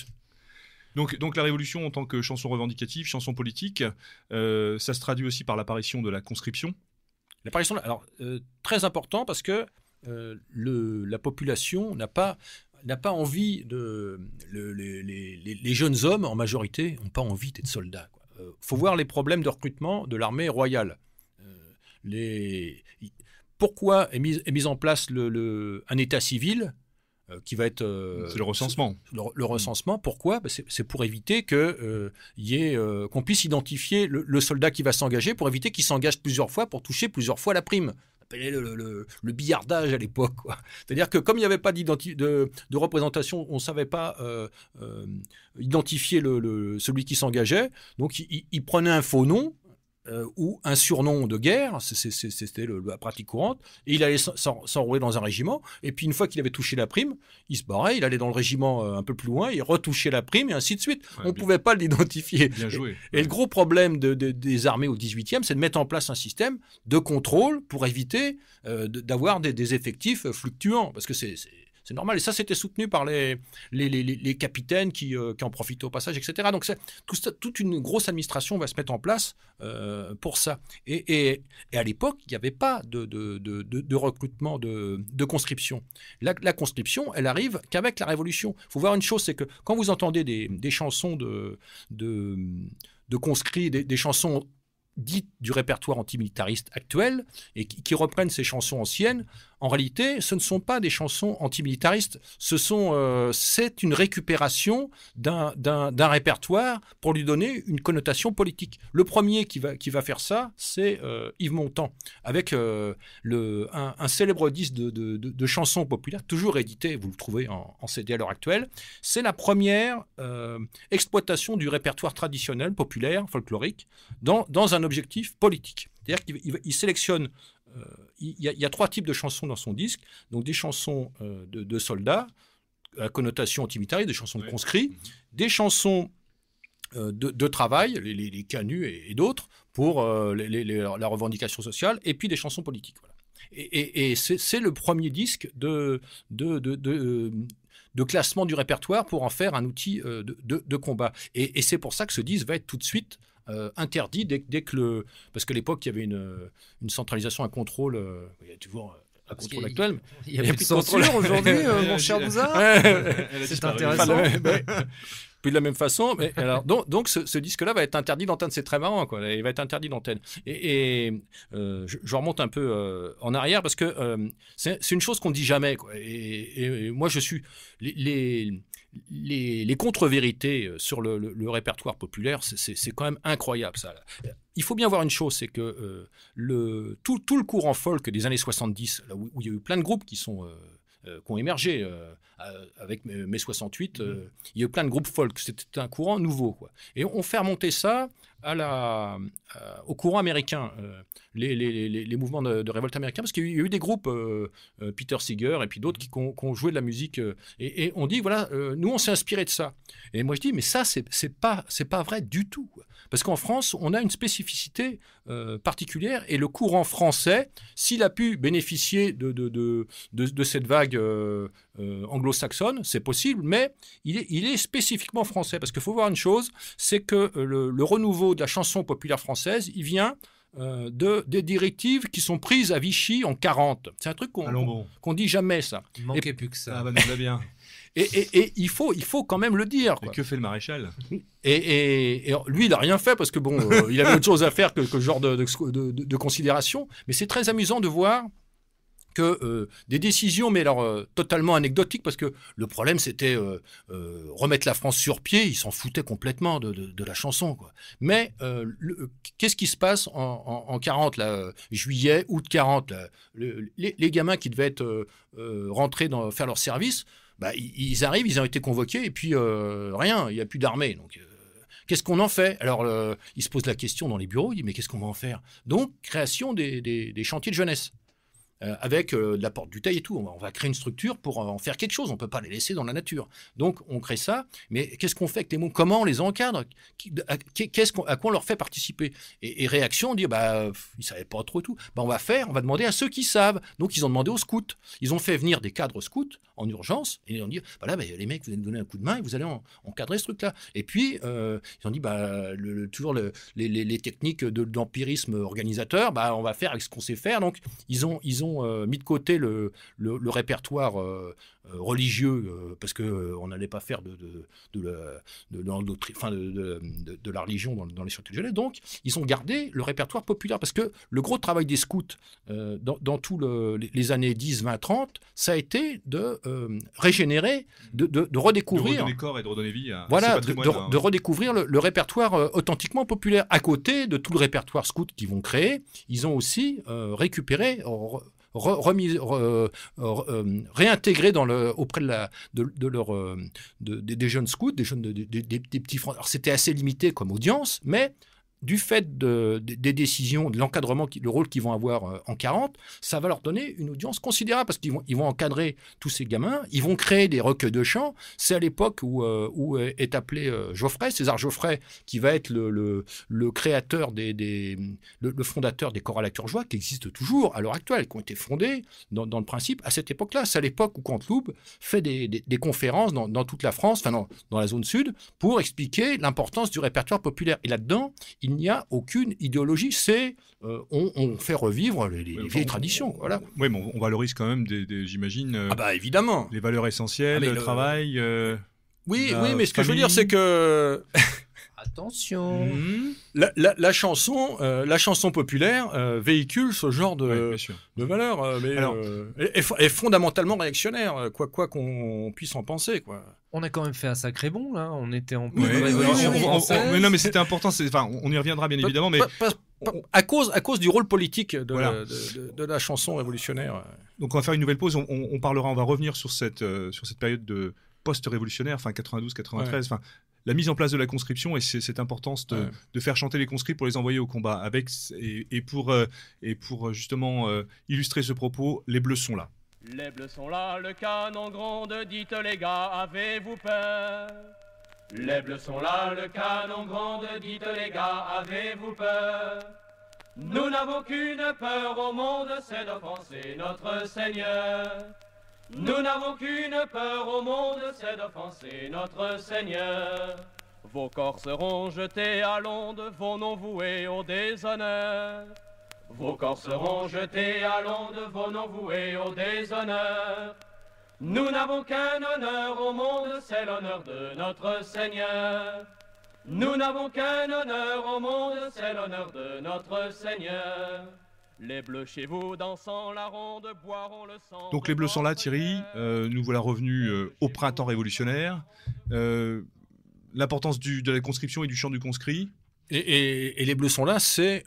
Donc, donc la révolution en tant que chanson revendicative, chanson politique, euh, ça se traduit aussi par l'apparition de la conscription. L'apparition, alors très important parce que le, la population n'a pas n'a pas envie de les, jeunes hommes en majorité n'ont pas envie d'être soldats. Euh, faut voir les problèmes de recrutement de l'armée royale. Euh, pourquoi est mis, en place un état civil euh, qui va être le recensement. Le, recensement, pourquoi bah, C'est pour éviter que y ait qu'on puisse identifier le, soldat qui va s'engager, pour éviter qu'il s'engage plusieurs fois pour toucher plusieurs fois la prime le, billardage à l'époque. C'est-à-dire que comme il n'y avait pas de, de, représentation, on ne savait pas euh, euh, identifier celui qui s'engageait, donc il, prenait un faux nom, euh, ou un surnom de guerre, c'était la pratique courante, et il allait s'enrouler dans un régiment, et puis une fois qu'il avait touché la prime, il se barrait, il allait dans le régiment euh, un peu plus loin, il retouchait la prime, et ainsi de suite. On ne pouvait pas l'identifier. Et, le gros problème des armées au 18e, c'est de mettre en place un système de contrôle pour éviter euh, d'avoir des, effectifs fluctuants, parce que c'est c'est normal. Et ça, c'était soutenu par les, les, capitaines qui, euh, qui, en profitaient au passage, etc. Donc, tout toute une grosse administration va se mettre en place euh, pour ça. Et, et, à l'époque, il n'y avait pas de, de, de recrutement, de, conscription. La, conscription, elle arrive qu'avec la Révolution. Il faut voir une chose, c'est que quand vous entendez des, des chansons de, de, conscrits, des, des chansons dites du répertoire antimilitariste actuel et qui, reprennent ces chansons anciennes, en réalité, ce ne sont pas des chansons antimilitaristes, ce sont, euh, c'est une récupération d'un, répertoire pour lui donner une connotation politique. Le premier qui va, faire ça, c'est euh, Yves Montand, avec euh, un, célèbre disque de, chansons populaires, toujours édité, vous le trouvez en, CD à l'heure actuelle. C'est la première exploitation du répertoire traditionnel, populaire, folklorique, dans un objectif politique. C'est-à-dire qu'il sélectionne, euh, il, y a, trois types de chansons dans son disque, donc des chansons euh, de, soldats, à connotation antimilitariste, des chansons de conscrits, mhm. des chansons euh, de, travail, les, les, canuts et, d'autres, pour la revendication sociale, et puis des chansons politiques. Et, c'est le premier disque de, classement du répertoire pour en faire un outil de, combat. Et, et c'est pour ça que ce disque va être tout de suite euh, interdit dès, dès, que le. Parce qu'à l'époque, il y avait une, euh, une centralisation, un contrôle. Euh, il y a toujours. Un contrôle actuel. Il y a, plus de aujourd'hui, mon cher Bouza C'est intéressant. Puis de la même façon, mais alors, donc, donc ce, disque-là va être interdit d'antenne. C'est très marrant, quoi. Il va être interdit d'antenne. Et, je, remonte un peu en arrière parce que c'est une chose qu'on dit jamais, quoi. Et, moi, je suis les les, contre-vérités euh, sur le, répertoire populaire, c'est quand même incroyable ça. Il faut bien voir une chose, c'est que euh, le, tout, le courant folk des années 70, là où, il y a eu plein de groupes qui sont... Euh, qui ont émergé avec mai 68. Mmh. il y a eu plein de groupes folk. C'était un courant nouveau. Et on fait remonter ça à la, euh, au courant américain, euh, les, mouvements de, révolte américain, parce qu'il y, a eu des groupes, euh, Peter Seeger et puis d'autres, qui, ont, joué de la musique. et, on dit, voilà, nous, on s'est inspiré de ça. Et moi, je dis, mais ça, c'est pas, pas vrai du tout. Parce qu'en France, on a une spécificité particulière, et le courant français, s'il a pu bénéficier de, de, de cette vague euh, anglo-saxonne, c'est possible, mais il est, spécifiquement français. Parce qu'il faut voir une chose, c'est que euh, le, renouveau de la chanson populaire française, il vient euh, de, des directives qui sont prises à Vichy en 40. C'est un truc qu'on ne dit jamais, ça. Il manquait plus que ça. Ah bah, bien. Et, il, faut, il faut quand même le dire. Et que fait le maréchal et, lui, il n'a rien fait parce que bon, il avait autre chose à faire que ce genre de considération. Mais c'est très amusant de voir euh, des décisions, mais alors euh, totalement anecdotiques, parce que le problème c'était euh, remettre la France sur pied, ils s'en foutaient complètement de, la chanson. Quoi. Mais qu'est-ce qui se passe en, 40, là, juillet, août 40 les, gamins qui devaient être rentrés dans, faire leur service, bah, ils, arrivent, ils ont été convoqués, et puis rien, il n'y a plus d'armée. Donc qu'est-ce qu'on en fait Alors, ils il se pose la question dans les bureaux, il dit, mais qu'est-ce qu'on va en faire Donc, création des chantiers de jeunesse. Euh, avec euh, de la porte du taille et tout. On va, créer une structure pour euh, en faire quelque chose. On ne peut pas les laisser dans la nature. Donc, on crée ça. Mais qu'est-ce qu'on fait avec les mots Comment on les encadre Qu'est-ce qu'on, À quoi on leur fait participer et, réaction, on dit bah, ils ne savaient pas trop tout. Bah, on va faire, on va demander à ceux qui savent. Donc, ils ont demandé aux scouts. Ils ont fait venir des cadres scouts en urgence et ils ont dit bah, bah les mecs, vous allez me donner un coup de main et vous allez encadrer ce truc-là. Et puis, ils ont dit bah, le, toujours les, les, techniques de, d'empirisme organisateur, bah, on va faire avec ce qu'on sait faire. Donc, ils ont, ils ont euh, mis de côté le, répertoire euh, euh, religieux, parce qu'on n'allait pas faire de, de, de, la, de, la, religion dans, dans les surtugelés. Donc, ils ont gardé le répertoire populaire, parce que le gros travail des scouts dans, dans tous les années 10, 20, 30, ça a été de régénérer, de, redécouvrir. De redonner et de redonner vie à Voilà, hein. de, redécouvrir le, répertoire authentiquement populaire, à côté de tout le répertoire scout qu'ils vont créer. Ils ont aussi récupéré, euh, euh, réintégrés dans le, auprès de, la, euh, des jeunes scouts, des jeunes, des, petits. Alors c'était assez limité comme audience, mais du fait des décisions, de l'encadrement, le rôle qu'ils vont avoir euh, en 40, ça va leur donner une audience considérable parce qu'ils vont, encadrer tous ces gamins, ils vont créer des recueils de chants. C'est à l'époque où, euh, est appelé euh, Geoffrey, César Geoffrey, qui va être le, créateur, des, le, fondateur des chorales à Turgeois, qui existent toujours à l'heure actuelle, qui ont été fondés dans, le principe à cette époque-là. C'est à l'époque où Canteloube fait des, conférences dans, toute la France, enfin dans, dans la zone sud, pour expliquer l'importance du répertoire populaire. Et là-dedans, il il n'y a aucune idéologie. C'est euh, on, fait revivre les, vieilles traditions. Voilà. Oui, mais on, valorise quand même, des, j'imagine. Euh, ah bah, évidemment. Les valeurs essentielles, ah, le, travail. Euh, oui, oui, mais ce que je veux dire, c'est que Attention. Mmh. La, chanson, euh, la chanson populaire euh, véhicule ce genre de, valeurs. de euh, mais est, fondamentalement réactionnaire, quoi qu'on puisse en penser, On a quand même fait un sacré bon là. On était en pleine révolution mais non, mais c'était important. on y reviendra bien évidemment, mais à cause à cause du rôle politique de, la chanson révolutionnaire. Donc on va faire une nouvelle pause. On, parlera, on va revenir sur cette période de post-révolutionnaire, enfin 92-93, la mise en place de la conscription et cette importance de, faire chanter les conscrits pour les envoyer au combat. Avec, et, et pour, euh, et pour euh, justement euh, illustrer ce propos, les bleus sont là. Les bleus sont là, le canon gronde, dites les gars, avez-vous peur Les bleus sont là, le canon gronde, dites les gars, avez-vous peur Nous n'avons qu'une peur au monde, c'est d'offenser notre Seigneur. Nous n'avons qu'une peur au monde, c'est d'offenser notre Seigneur. Vos corps seront jetés à l'onde, vos noms voués au déshonneur. Vos corps seront jetés à l'onde, vos noms voués au déshonneur. Nous n'avons qu'un honneur au monde, c'est l'honneur de notre Seigneur. Nous n'avons qu'un honneur au monde, c'est l'honneur de notre Seigneur. Les bleus chez vous, la ronde, boiront le sang. Donc les bleus sont là, Thierry. Euh, nous voilà revenus euh, au printemps révolutionnaire. Euh, l'importance de la conscription et du chant du conscrit. Et, les bleus sont là, c'est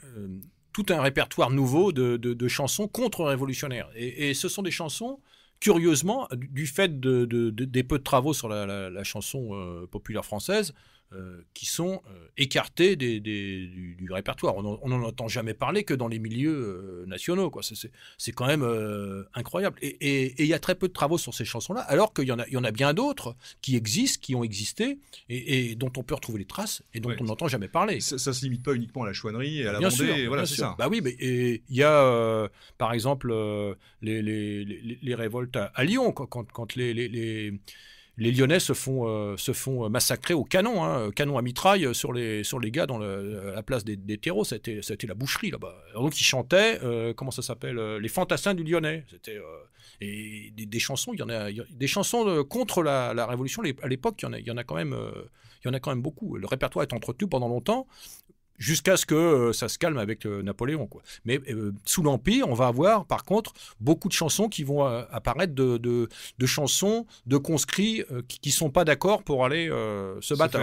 tout un répertoire nouveau de, chansons contre-révolutionnaires. Et, ce sont des chansons, curieusement, du, fait des peu de travaux sur la chanson populaire française, euh, qui sont euh, écartés des, du, répertoire. On n'en entend jamais parler que dans les milieux euh, nationaux. Quoi. C'est, quand même incroyable. Et il y a très peu de travaux sur ces chansons-là, alors qu'il y en a, y en a bien d'autres qui existent, qui ont existé, et, dont on peut retrouver les traces, et dont on n'entend jamais parler. Ça ne se limite pas uniquement à la chouannerie et à la bien sûr, voilà, c'est ça. Bah oui, mais il y a, par exemple, les, révoltes à, Lyon, quand, quand les les Lyonnais se font, euh, se font euh, massacrer au canon, hein, canon à mitraille euh, sur les, sur les gars dans la place des, des terreaux. C'était, c'était la boucherie là-bas. Donc ils chantaient, comment ça s'appelle Les fantassins du Lyonnais. C'était, et des, chansons, il y en a, des chansons contre la, Révolution. à l'époque, il y, y en il y en a quand même beaucoup. Le répertoire est entretenu pendant longtemps jusqu'à ce que euh, ça se calme avec euh, Napoléon. Quoi. Mais euh, sous l'Empire, on va avoir par contre beaucoup de chansons qui vont apparaître de, de, chansons de conscrits qui ne sont pas d'accord pour aller se battre.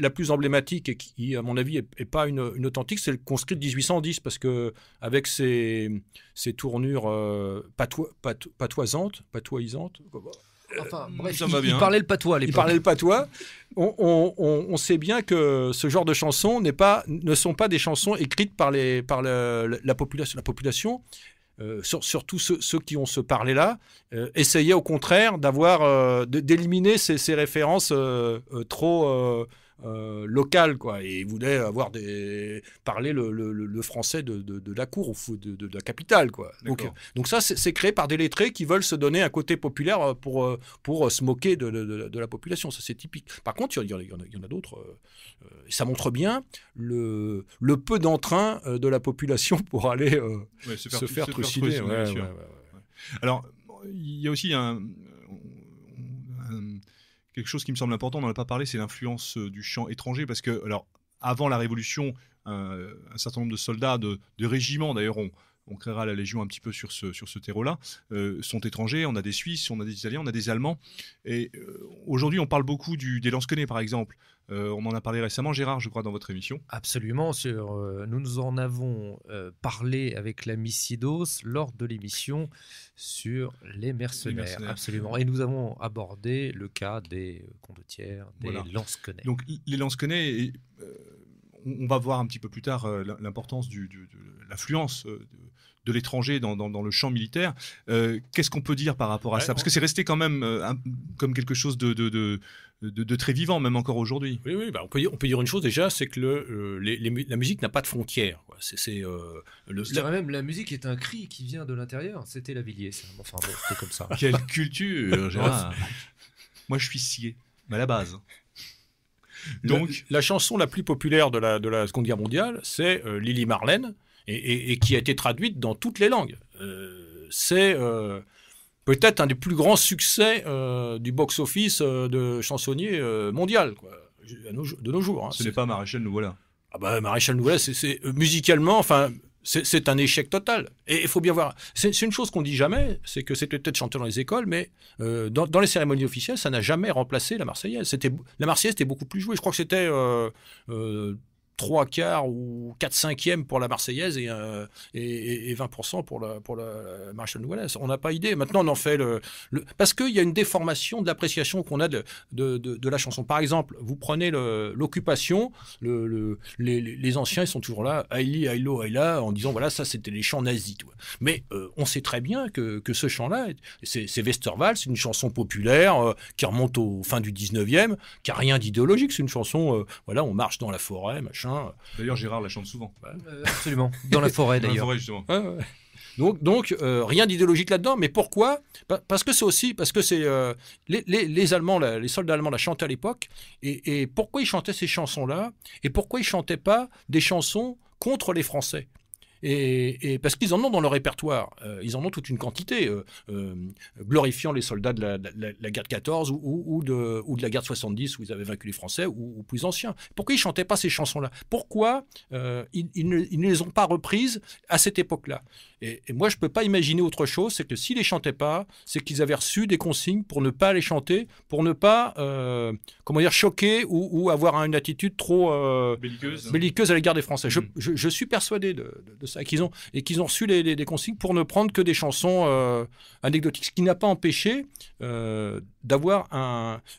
la, plus emblématique et qui, à mon avis, n'est pas une, authentique, c'est le conscrit de 1810 parce que avec ses, tournures patoisantes, patoisantes, Enfin, euh, il, parlait le patois à Il parlait le patois. On, sait bien que ce genre de chansons pas, ne sont pas des chansons écrites par, les, par la population. La population euh, surtout ceux, qui ont ce parler-là, euh, au contraire d'avoir, euh, d'éliminer ces, ces, références trop euh, local, quoi. Et il voulait avoir des parler le, français de, la cour ou de, la capitale, quoi. Donc, euh, donc ça, c'est créé par des lettrés qui veulent se donner un côté populaire euh, pour pour se moquer de, la population. Ça, c'est typique. Par contre, il y, en a, d'autres. ça montre bien le le peu d'entrain de la population pour aller se, faire, truciner trucider. Alors il y a aussi un, quelque chose qui me semble important, on n'en a pas parlé, c'est l'influence euh, du champ étranger, parce que, alors, avant la Révolution, un, certain nombre de soldats, de, de régiments d'ailleurs, ont, on créera la Légion un petit peu sur ce, sur ce terreau-là, euh, sont étrangers. On a des Suisses, on a des Italiens, on a des Allemands. Et euh, aujourd'hui, on parle beaucoup du, des lansquenets, par exemple. Euh, on en a parlé récemment, Gérard, je crois, dans votre émission. Absolument. Sur, nous nous en avons parlé avec la Missidos lors de l'émission sur les mercenaires, Absolument. Et nous avons abordé le cas des condottières, des voilà. Donc, les lansquenets on va voir un petit peu plus tard euh, l'importance de l'affluence euh, de, l'étranger dans, le champ militaire. Euh, qu'est-ce qu'on peut dire par rapport à ça Parce que c'est resté quand même comme quelque chose de, très vivant, même encore aujourd'hui. Oui, bah, on, peut dire, une chose déjà, c'est que la musique n'a pas de frontières. C'est le... même, la musique est un cri qui vient de l'intérieur. C'était la Villiers, comme ça. Quelle culture, Moi, je suis scié, mais à la base. Donc, la, chanson la plus populaire de la, de la Seconde Guerre mondiale, c'est euh, Lily Marlène, et, qui a été traduite dans toutes les langues. Euh, c'est euh, peut-être un des plus grands succès du box-office de chansonnier mondial, de nos jours. Hein. Ce n'est pas Maréchal nouvelle Ah bah, Maréchal Nouvelle, c'est musicalement, enfin, c'est un échec total. Et il faut bien voir. C'est une chose qu'on dit jamais, c'est que c'était peut-être chanté dans les écoles, mais euh, dans, les cérémonies officielles, ça n'a jamais remplacé la Marseillaise. La Marseillaise était beaucoup plus jouée. Je crois que c'était euh, euh, trois quarts ou quatre cinquièmes pour la Marseillaise et, euh, et, 20% pour la, pour la Marshall Nouvelle. On n'a pas idée. Maintenant, on en fait le. parce qu'il y a une déformation de l'appréciation qu'on a de, de, la chanson. Par exemple, vous prenez l'occupation, le, les, anciens, ils sont toujours là, Haïli, Haïlo, Haïla, en disant voilà, ça c'était les chants nazis. Mais euh, on sait très bien que, que ce chant-là, c'est Westerwald, c'est une chanson populaire euh, qui remonte aux fin du 19e, qui n'a rien d'idéologique. C'est une chanson, voilà, on marche dans la forêt, machin D'ailleurs, Gérard la chante souvent. Bah, absolument. Dans la forêt, d'ailleurs. Ah, donc, donc euh, rien d'idéologique là-dedans. Mais pourquoi Parce que c'est aussi parce que c'est euh, les, Allemands, les soldats allemands la chantaient à l'époque. Et, et, pourquoi ils chantaient ces chansons-là Et pourquoi ils chantaient pas des chansons contre les Français et, parce qu'ils en ont dans leur répertoire, euh, ils en ont toute une quantité, euh, euh, glorifiant les soldats de la, guerre de 14 ou, de, ou, de, la guerre de 70 où ils avaient vaincu les Français ou, plus anciens. Pourquoi ils chantaient pas ces chansons-là Pourquoi ils, ne, les ont pas reprises à cette époque-là et, moi, je peux pas imaginer autre chose, c'est que s'ils les chantaient pas, c'est qu'ils avaient reçu des consignes pour ne pas les chanter, pour ne pas, comment dire, choquer ou, avoir une attitude trop belliqueuse. à l'égard des Français. Je, mm. suis persuadé de, de, de et qu'ils ont, et qu'ils ont reçu les, consignes pour ne prendre que des chansons euh, anecdotiques, ce qui n'a pas empêché euh, d'avoir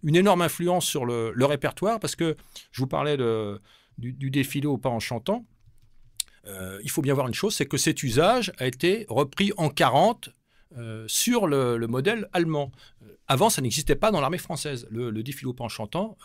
une énorme influence sur le, répertoire, parce que je vous parlais du, défilé au pas en chantant. Euh, il faut bien voir une chose, c'est que cet usage a été repris en 40 sur le, modèle allemand. avant, ça n'existait pas dans l'armée française. Le, défilé au pas en chantant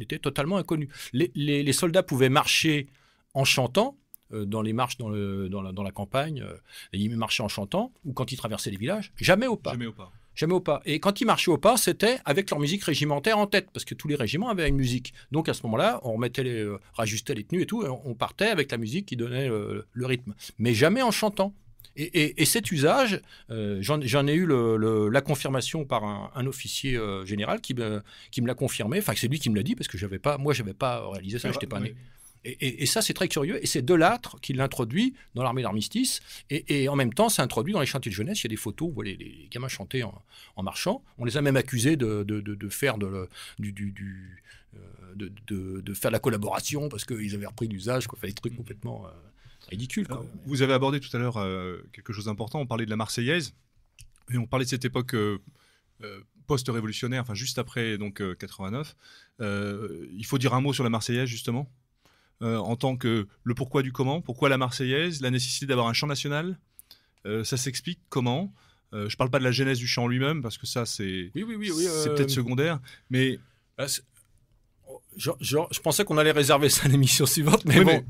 était totalement inconnu. Les, les, soldats pouvaient marcher en chantant, euh, dans les marches dans, le, dans, la, campagne, euh, et il marchait en chantant, ou quand il traversait les villages, jamais au pas. Jamais au pas. Jamais au pas. Et quand ils marchaient au pas, c'était avec leur musique régimentaire en tête, parce que tous les régiments avaient une musique. Donc à ce moment-là, on remettait les, euh, rajustait les tenues et tout, et on partait avec la musique qui donnait le rythme, mais jamais en chantant. Et, cet usage, j'en ai eu la confirmation par un, officier général qui me, l'a confirmé. Enfin, c'est lui qui me l'a dit parce que moi pas, moi, pas réalisé ça. je n'étais pas né. Et, ça, c'est très curieux. Et c'est Delattre qui l'introduit dans l'armée d'armistice. Et, et, en même temps, c'est introduit dans les chantiers de jeunesse. Il y a des photos, vous voyez les, gamins chanter en, marchant. On les a même accusés de, faire de, du, euh, de, faire la collaboration parce qu'ils avaient repris l'usage, quoi. Enfin, des trucs mm. complètement euh, ridicules. Vous avez abordé tout à l'heure euh, quelque chose d'important. On parlait de la Marseillaise et on parlait de cette époque post-révolutionnaire, enfin juste après donc 89. il faut dire un mot sur la Marseillaise justement. Euh, en tant que le pourquoi du comment, pourquoi la Marseillaise, la nécessité d'avoir un chant national. Euh, ça s'explique comment. Euh, je ne parle pas de la genèse du chant lui-même parce que ça c'est c'est peut-être secondaire, mais je, pensais qu'on allait réserver ça à l'émission suivante, mais bon,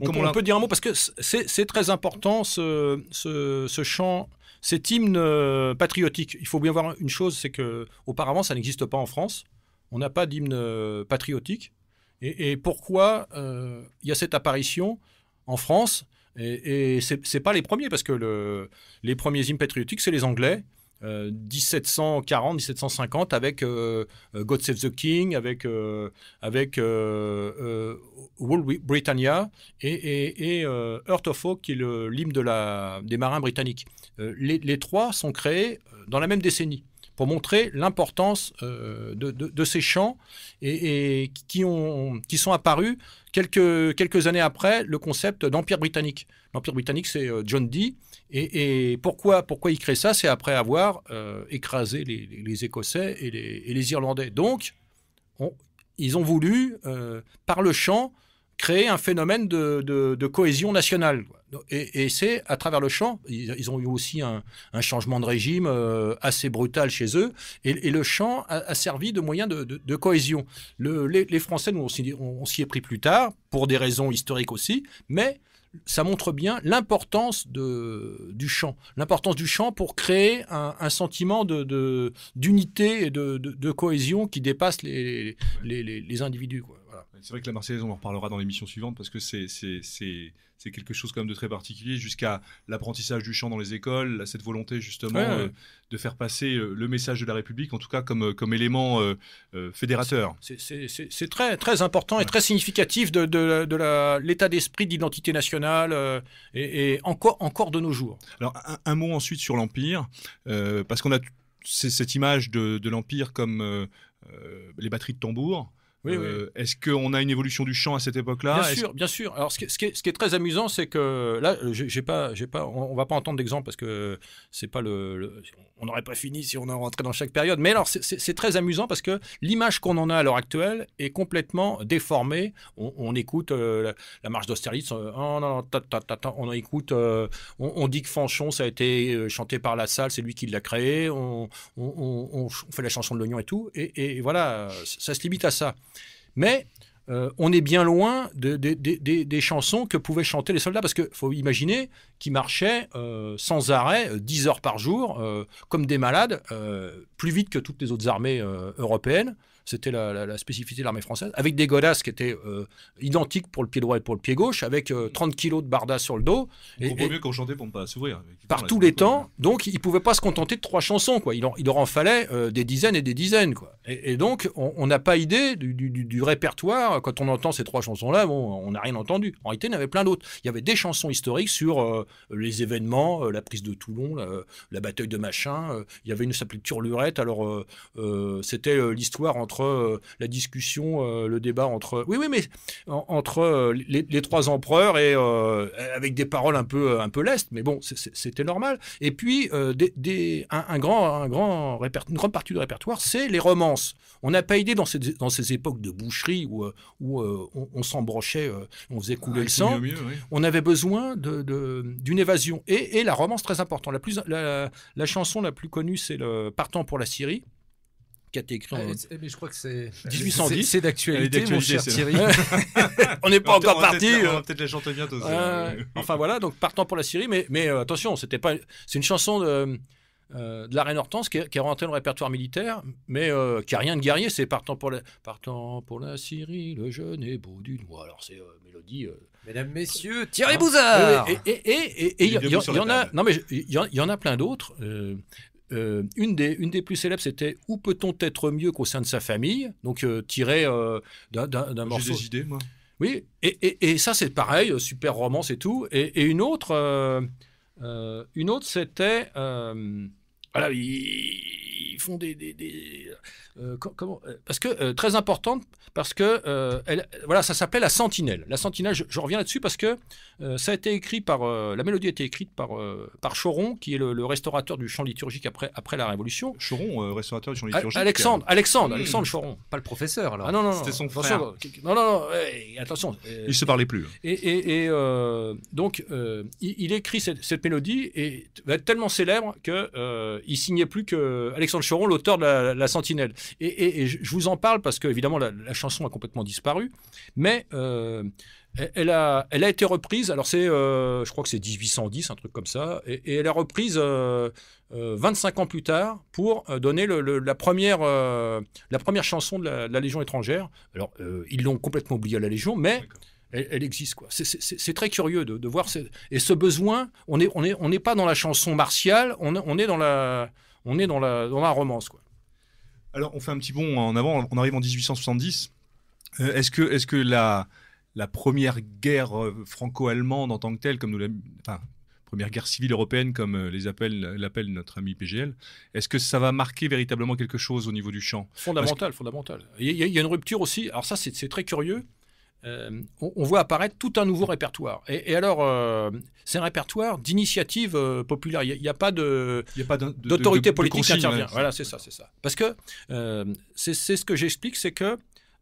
on, peut dire un mot parce que c'est très important ce, ce, ce, chant, cet hymne patriotique. Il faut bien voir une chose, c'est que auparavant ça n'existe pas en France. On n'a pas d'hymne patriotique. Et, pourquoi euh, il y a cette apparition en France et, et ce n'est pas les premiers, parce que le, les premiers hymnes patriotiques, c'est les Anglais, 1740, euh, 1750, avec euh, God Save the King, avec, euh, avec Britannia et, et, of Oak, qui est l'hymne de des marins britanniques. les, trois sont créés dans la même décennie pour montrer l'importance euh, de, ces champs et, qui, ont, qui sont apparus quelques, quelques années après le concept d'Empire britannique. L'Empire britannique, c'est euh, John Dee. Et, pourquoi, pourquoi il crée ça C'est après avoir euh, écrasé les, Écossais et les, Irlandais. Donc, ils ont voulu, par le chant, créer un phénomène de, de, cohésion nationale. Et, c'est à travers le champ, ils, ont eu aussi un, changement de régime euh, assez brutal chez eux, et, le champ a, servi de moyen de, de cohésion. Le, les, Français, nous, on s'y est pris plus tard, pour des raisons historiques aussi, mais ça montre bien l'importance du chant, l'importance du chant pour créer un, sentiment d'unité de, d'unité et de, de, cohésion qui dépasse les, les, les individus. C'est vrai que la Marseillaise, on en reparlera dans l'émission suivante parce que c'est quelque chose quand de très particulier, jusqu'à l'apprentissage du chant dans les écoles, cette volonté justement euh, de faire passer euh, le message de la République, en tout cas comme, euh, élément fédérateur. C'est très, très important et très significatif de, l'état d'esprit d'identité nationale et, encore, de nos jours. Alors un, mot ensuite sur l'Empire, parce qu'on a cette image de, de l'Empire comme les batteries de tambour. Euh, est-ce qu'on a une évolution du chant à cette époque-là Bien sûr, bien sûr. Alors, ce qui, est, très amusant, c'est que là, j'ai pas, j'ai pas, on, va pas entendre d'exemple parce que c'est pas le, on n'aurait pas fini si on en rentrait dans chaque période. Mais alors, c'est très amusant parce que l'image qu'on en a à l'heure actuelle est complètement déformée. On, écoute euh, la, marche d'Austerlitz, euh, oh on écoute, on, dit que Fanchon, ça a été chanté par la salle, c'est lui qui l'a créé, on, fait la chanson de l'oignon et tout. et voilà, ça se limite à ça. Mais euh, on est bien loin des chansons que pouvaient chanter les soldats, parce qu'il faut imaginer qu'ils marchaient euh, sans arrêt, 10 euh, heures par jour, comme des malades, plus vite que toutes les autres armées européennes. C'était la, spécificité de l'armée française, avec des godasses qui étaient euh, identiques pour le pied droit et pour le pied gauche, avec 30 euh, kilos de bardas sur le dos. Et, et mieux qu'on pour ne pas s'ouvrir. Par tous les temps, donc ne pouvaient pas se contenter de trois chansons, quoi. Il il leur en fallait euh, des dizaines et des dizaines, quoi. Et, donc on n'a pas idée du, répertoire quand on entend ces trois chansons-là. Bon, on n'a rien entendu. En réalité, il y en avait plein d'autres. Il y avait des chansons historiques sur les événements, la prise de Toulon, la, bataille de machin. il y avait une s'appelait Turlurette. Alors c'était l'histoire entre euh, la discussion, euh, le débat entre. Oui, oui, mais entre euh, les, trois empereurs et avec des paroles un peu, un peu lestes, mais bon, c'était normal. Et puis, des, un, grand, un grand une grande partie du répertoire, c'est les romances. On n'a pas idée dans ces, dans ces époques de boucherie où, où on, s'embrochait, on faisait couler le sang. On avait besoin d'une de, d'une évasion. Et, et, la romance, très important. La, plus, la chanson la plus connue, c'est le Partant pour la Syrie écrit ah, en. mais je crois que c'est. 1810. C'est d'actualité, mon cher on n'est pas encore parti. On va peut-être la euh. chanter bientôt. enfin voilà, donc partant pour la Syrie, mais, mais euh, attention, c'était pas. C'est une chanson de. Euh, la reine Hortense qui est, rentrée dans le répertoire militaire, mais qui a rien de guerrier. C'est partant pour la, partant pour la Syrie, le jeune et beau du noir. Alors c'est mélodie. Mesdames, messieurs, Thierry ah. Bouzard. Et il y, en a, non mais il y, en a plein d'autres. Euh, une, des, une des plus célèbres, c'était Où peut-on être mieux qu'au sein de sa famille Donc, euh, tiré euh, d'un morceau. J'ai des idées, moi. Oui, et, et, ça, c'est pareil, super romance et tout. Et, une autre, une autre c'était. voilà, il ils font des, euh, comment euh, Parce que euh, très importante, parce que voilà, ça s'appelait la Sentinelle. La Sentinelle, je, reviens là-dessus parce que ça a été écrit par la mélodie a été écrite par par Choron, qui est le, restaurateur du chant liturgique après après la Révolution. Choron, restaurateur du chant liturgique. Alexandre, Alexandre, mmh. Alexandre Choron. Pas le professeur alors. Ah non non, non. c'était son frère. Non non, non eh, attention. ne eh. se parlait plus. Hein. Et, donc il, écrit cette, mélodie et va être tellement célèbre que il signait plus que Alexandre Choron, l'auteur de la, Sentinelle. Et, je vous en parle parce que, évidemment, la, chanson a complètement disparu, mais euh, elle, a, elle a été reprise. Alors, c'est, euh, je crois que c'est 1810, un truc comme ça, et, elle a reprise 25 euh, ans plus tard pour donner la, première, la première chanson de la, Légion étrangère. Alors, ils l'ont complètement oubliée à la Légion, mais elle, existe. quoi. C'est très curieux de, voir. Et ce besoin, on n'est on est, on est pas dans la chanson martiale, on, on est dans la, on est dans la, dans la romance. Quoi. Alors, on fait un petit bond en avant, on arrive en 1870. Euh, est-ce que, est que la, la première guerre euh, franco-allemande en tant que telle, comme nous la, enfin, première guerre civile européenne, comme euh, les l'appelle notre ami PGL, est-ce que ça va marquer véritablement quelque chose au niveau du champ Fondamental, fondamental. Il y, y, a une rupture aussi, alors ça c'est très curieux, euh, on, voit apparaître tout un nouveau répertoire. Et, alors, euh, c'est un répertoire d'initiative euh, populaire. Il n'y a, pas d'autorité politique qui hein. intervient. Voilà, c'est ça, c'est ça. Parce que c'est ce que j'explique, c'est que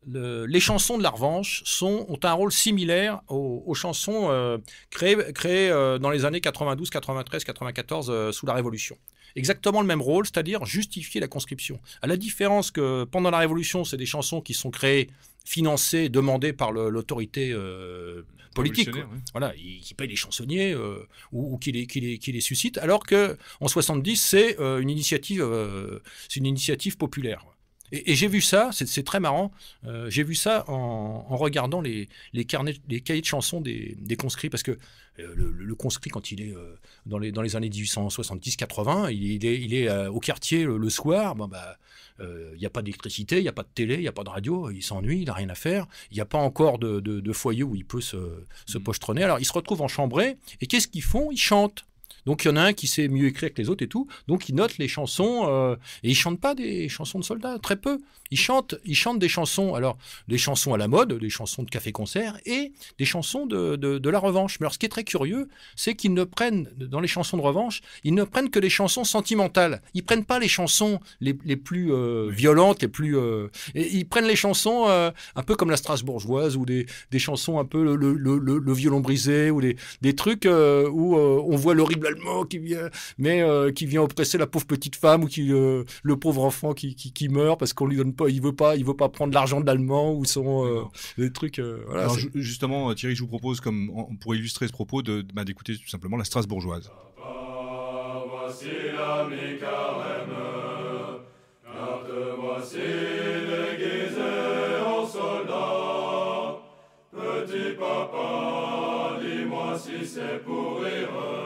les chansons de la revanche ont un rôle similaire aux, chansons créées, dans les années 92, 93, 94 sous la Révolution. Exactement le même rôle, c'est-à-dire justifier la conscription. À la différence que pendant la Révolution, c'est des chansons qui sont créées financé, demandé par l'autorité euh, politique. Voilà, qui paye les chansonniers euh, ou, qui, les, qui, les, suscite, alors que en 70, c'est euh, une initiative, c'est une initiative populaire. Et, j'ai vu ça, c'est très marrant. j'ai vu ça en, regardant les, carnets, les cahiers de chansons des, des conscrits, parce que euh, le, conscrit, quand il est euh, dans, les, dans les années 1870-80, il, est, euh, au quartier le, soir, bah, il n'y a pas d'électricité, il n'y a pas de télé, il n'y a pas de radio, il s'ennuie, il n'a rien à faire, il n'y a pas encore de, foyer où il peut se, se mmh. Alors il se retrouve en chambrée. et qu'est-ce qu'ils font Ils chantent. Donc il y en a un qui sait mieux écrire que les autres et tout. Donc il note les chansons. Euh, et il chante pas des chansons de soldats, très peu. Il chante, il chante des chansons, alors des chansons à la mode, des chansons de café-concert et des chansons de, la revanche. Mais alors ce qui est très curieux, c'est qu'ils ne prennent, dans les chansons de revanche, ils ne prennent que les chansons sentimentales. Ils prennent pas les chansons les, plus euh, violentes, les plus... Euh, et ils prennent les chansons un peu comme la Strasbourgeoise ou des, chansons un peu le, violon brisé ou des, des trucs où on voit l'horrible qui vient, mais euh, qui vient oppresser la pauvre petite femme ou qui euh, le pauvre enfant qui, qui, meurt parce qu'on lui donne pas, il veut pas, il veut pas prendre l'argent de l'allemand ou son euh, des trucs. justement, Thierry, je vous propose comme pour illustrer ce propos de bah, d'écouter tout simplement la Strasbourgeoise. Petit papa, dis-moi si c'est pour rire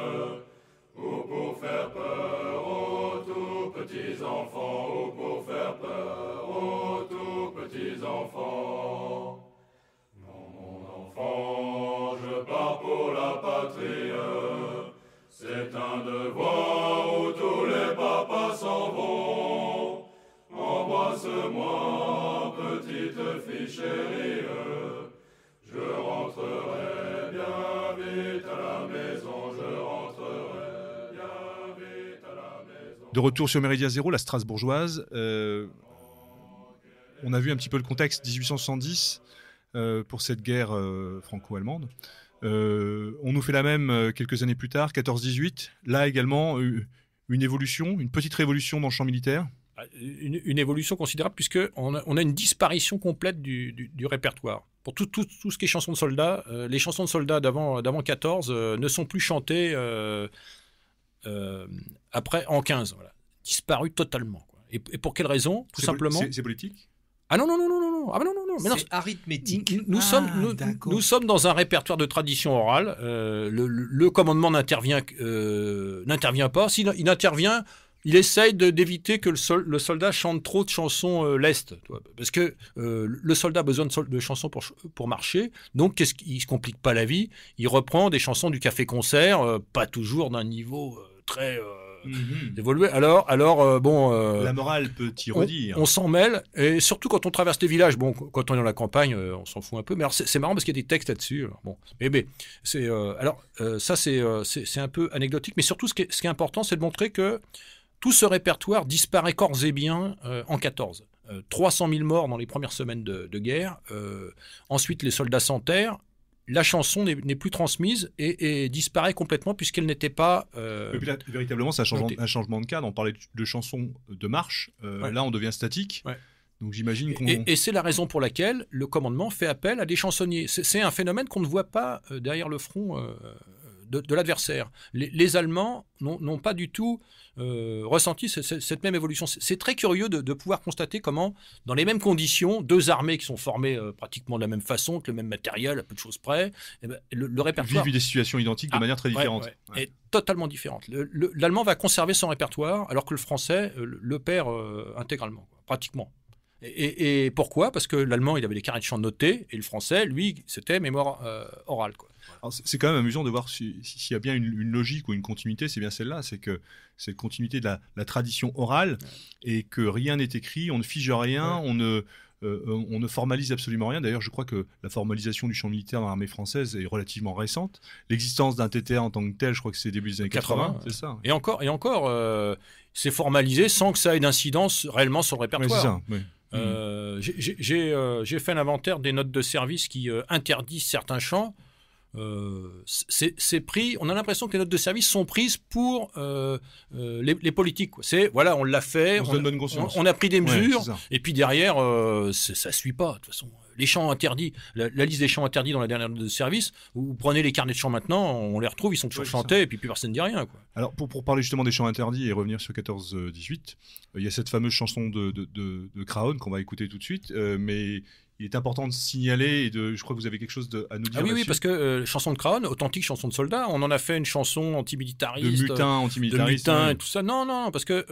peur aux tout petits enfants, ou pour faire peur aux tout petits enfants. Non, mon enfant, je pars pour la patrie, c'est un devoir où tous les papas s'en vont. Embrasse-moi, petite fille chérie, je rentrerai. De retour sur Méridia 0, la Strasbourgeoise, euh, on a vu un petit peu le contexte 1870 euh, pour cette guerre euh, franco-allemande. on nous fait la même quelques années plus tard, 14-18. Là également, une évolution, une petite révolution dans le champ militaire. Ah, une, évolution considérable puisque on a, une disparition complète du, répertoire. Pour tout, ce qui est chansons de soldats, les chansons de soldats d'avant 14 ne sont plus chantées après, en 15, voilà. Disparu totalement. Et, pour quelle raison Tout simplement. C'est politique ah non, non, non, non, non, ah, bah non, non, non. C'est arithmétique. Nous, ah, sommes, nous, sommes dans un répertoire de tradition orale. Euh, le, commandement n'intervient euh, n'intervient pas. S'il il intervient, il essaye d'éviter que le, soldat chante trop de chansons euh, lest. Parce que euh, le soldat a besoin de, chansons pour, pour marcher. Donc, qu'est-ce se complique pas la vie Il reprend des chansons du café-concert, pas toujours d'un niveau très Mhm. d'évoluer. Alors, alors euh, bon. Euh, la morale peut tirer. On, on s'en mêle, et surtout quand on traverse les villages. Bon, quand on est dans la campagne, euh, on s'en fout un peu, mais c'est, marrant parce qu'il y a des textes là-dessus. bon, mais, eh mais ben, c'est. alors, ça, c'est, c'est, un peu anecdotique, mais surtout, ce qui est, ce qui est important, c'est de montrer que tout ce répertoire disparaît corps et bien en 14. 300 000 morts dans les premières semaines de, guerre. ensuite, les soldats s'enterrent la chanson n'est plus transmise et, disparaît complètement puisqu'elle n'était pas. Euh, véritablement, c'est un, changement de cadre. On parlait de chansons de marche. Euh, là, on devient statique. Donc j'imagine et c'est la raison pour laquelle le commandement fait appel à des chansonniers. C'est un phénomène qu'on ne voit pas euh, derrière le front de, l'adversaire. Les, Allemands n'ont pas du tout euh, ressenti cette même évolution. C'est très curieux de, pouvoir constater comment, dans les mêmes conditions, deux armées qui sont formées euh, pratiquement de la même façon, avec le même matériel, à peu de choses près, eh ben, le, répertoire... Vivent des situations identiques de ah, manière très différente. Est totalement différente. L'allemand va conserver son répertoire, alors que le français euh, le, perd intégralement, pratiquement. Et, pourquoi Parce que l'allemand, il avait des carrés de chants notés, et le français, lui, c'était mémoire euh, orale. C'est quand même amusant de voir s'il y a bien une, logique ou une continuité, c'est bien celle-là, c'est que c'est la continuité de la, tradition orale et que rien n'est écrit, on ne fige rien, on, ne, euh, on ne formalise absolument rien. D'ailleurs, je crois que la formalisation du champ militaire dans l'armée française est relativement récente. L'existence d'un TTA en tant que tel, je crois que c'est début des années 80, c'est ça. Et encore, et encore euh, c'est formalisé sans que ça ait d'incidence réellement sur le répertoire. c'est ça, euh, hmm. euh, j'ai fait l'inventaire des notes de service qui euh, interdisent certains champs. c'est pris. On a l'impression que les notes de service sont prises pour les, politiques. C'est voilà, on l'a fait, on, a, pris des mesures, et puis derrière, ça suit pas de toute façon les champs interdits, la, liste des champs interdits dans la dernière de service, vous prenez les carnets de champs maintenant, on les retrouve, ils sont toujours chantés, et puis plus personne ne dit rien. Alors, pour, parler justement des champs interdits et revenir sur 14-18, euh, euh, il y a cette fameuse chanson de, de, qu'on va écouter tout de suite, euh, mais il est important de signaler et de, je crois que vous avez quelque chose à nous dire. Ah oui, oui, parce que euh, chanson de Crown, authentique chanson de soldat, on en a fait une chanson antimilitariste. De mutin, euh, antimilitariste. De mutin et tout ça. Non, non, parce que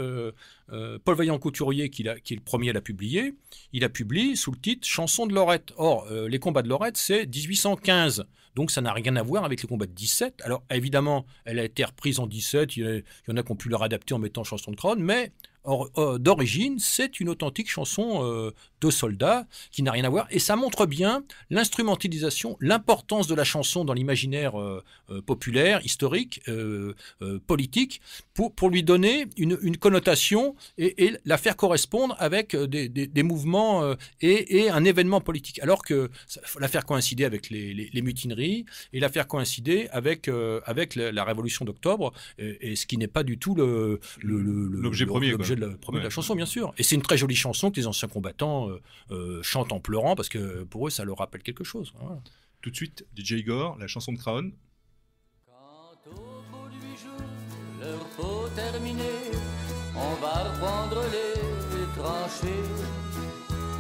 euh, Paul Vaillant-Couturier, qui, est le premier à la publier, il a publié sous le titre Chanson de Lorette. Or, les combats de Lorette, c'est 1815. Donc ça n'a rien à voir avec les combats de 17. Alors évidemment, elle a été reprise en 17, il y en a qui ont pu la réadapter en mettant chanson de Crown, mais d'origine, c'est une authentique chanson de soldats, qui n'a rien à voir. Et ça montre bien l'instrumentalisation, l'importance de la chanson dans l'imaginaire euh, euh, populaire, historique, euh, politique, pour, lui donner une, connotation et, la faire correspondre avec des, mouvements et, un événement politique. Alors que la faire coïncider avec les, mutineries et la faire coïncider avec, avec la, révolution d'octobre, et, ce qui n'est pas du tout l'objet le, premier, premier de la chanson, bien sûr. Et c'est une très jolie chanson que les anciens combattants euh, euh, chantent en pleurant parce que pour eux, ça leur rappelle quelque chose. Tout de suite, DJ Gore la chanson de Crown. Quand au bout du jour, leur faut terminer on va reprendre les tranchées.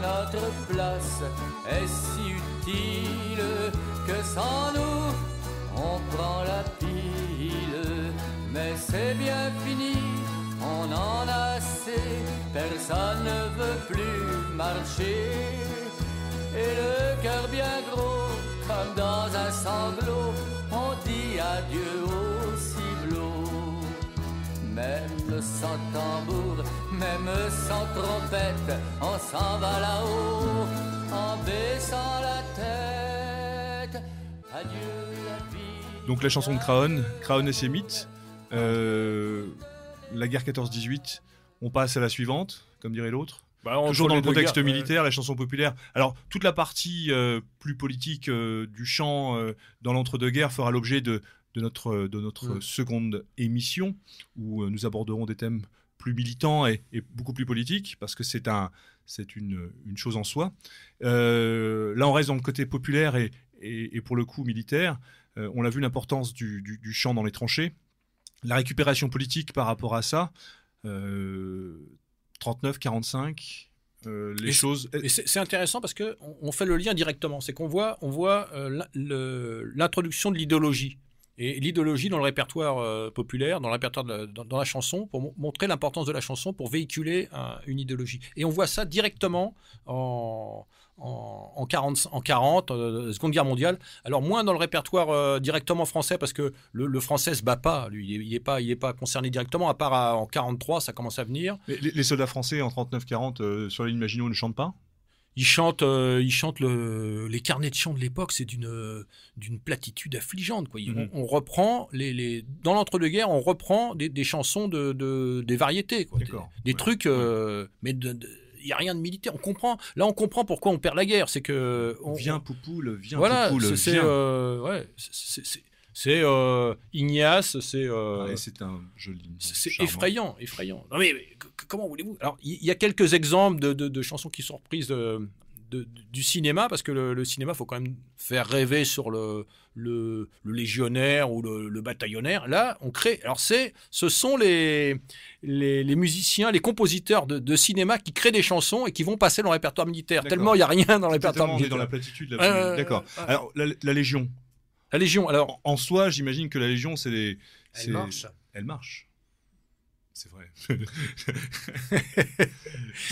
Notre place est si utile que sans nous, on prend la pile. Mais c'est bien fini, on en a Personne ne veut plus marcher et le cœur bien gros, comme dans un sanglot, on dit adieu au ciblot. Même sans tambour, même sans trompette, on s'en va là-haut en baissant la tête. Adieu la vie. Donc la chanson de Craon, Craon et ses mythes, euh, la guerre 14-18 on passe à la suivante, comme dirait l'autre. Bah, Toujours dans le contexte militaire, la chanson populaire. Alors, toute la partie euh, plus politique euh, du chant euh, dans l'entre-deux-guerres fera l'objet de, notre, de notre seconde émission, où nous aborderons des thèmes plus militants et, beaucoup plus politiques, parce que c'est un, une, chose en soi. là, on reste dans le côté populaire et, pour le coup militaire. on l'a vu l'importance du, du, du chant dans les tranchées, la récupération politique par rapport à ça. 39, euh, 45. Euh, les choses. C'est intéressant parce que on, fait le lien directement. C'est qu'on voit, on voit euh, l'introduction de l'idéologie et l'idéologie dans le répertoire populaire, dans la, dans, la chanson, pour montrer l'importance de la chanson, pour véhiculer une idéologie. Et on voit ça directement en, en, 40, en 40 euh, Seconde Guerre mondiale. Alors moins dans le répertoire euh, directement français parce que le, français français se bat pas, il n'est pas, pas concerné directement. À part en 43, ça commence à venir. Les, soldats français en 39-40 euh, sur les Maginot ne chantent pas. Ils chantent, ils chantent les carnets de chants de l'époque, c'est d'une platitude affligeante. Quoi. Mhm. On, reprend les, dans l'entre-deux-guerres, on reprend des, chansons de, des variétés, des, trucs, mais de n'y a rien de militaire. On comprend. Là, on comprend pourquoi on perd la guerre. C'est que. On, viens, Poupoule, viens, voilà, Poupoule. c'est. Euh, ouais, c'est euh, Ignace, c'est. Euh, ah c'est un joli. C'est effrayant, effrayant. Non mais, comment voulez-vous Alors, il y, a quelques exemples de, de, chansons qui sont reprises du cinéma, parce que le, le, cinéma, faut quand même faire rêver sur le, le, légionnaire ou le, bataillonnaire. Là, on crée. Alors, c'est, ce sont les, les, musiciens, les compositeurs de, cinéma qui créent des chansons et qui vont passer dans le répertoire militaire. Tellement il n'y a rien dans le répertoire militaire. On est dans la platitude. La... D'accord. Alors, la, Légion. La Légion. Alors, en, soi, j'imagine que la Légion, c'est des. Elle marche. Elle marche. C'est vrai.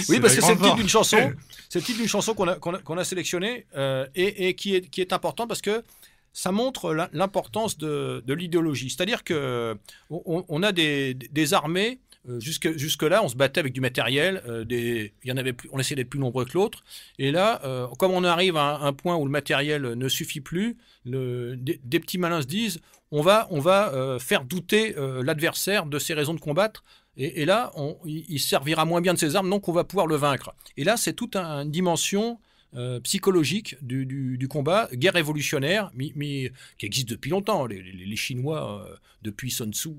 oui, parce que c'est le titre d'une chanson, c'est chanson qu'on a, sélectionnée euh, et, qui est, qui important parce que ça montre l'importance de, l'idéologie. C'est-à-dire que on, a des, armées euh, jusque, jusque là, on se battait avec du matériel. Euh, des, il y en avait plus, on essayait d'être plus nombreux que l'autre. Et là, euh, comme on arrive à un, point où le matériel ne suffit plus, des, petits malins se disent on va, on va faire douter l'adversaire de ses raisons de combattre. Et, là, il servira moins bien de ses armes, donc on va pouvoir le vaincre. Et là, c'est toute une dimension psychologique du, combat, guerre révolutionnaire, qui existe depuis longtemps. Les, Chinois, depuis Sun Tzu,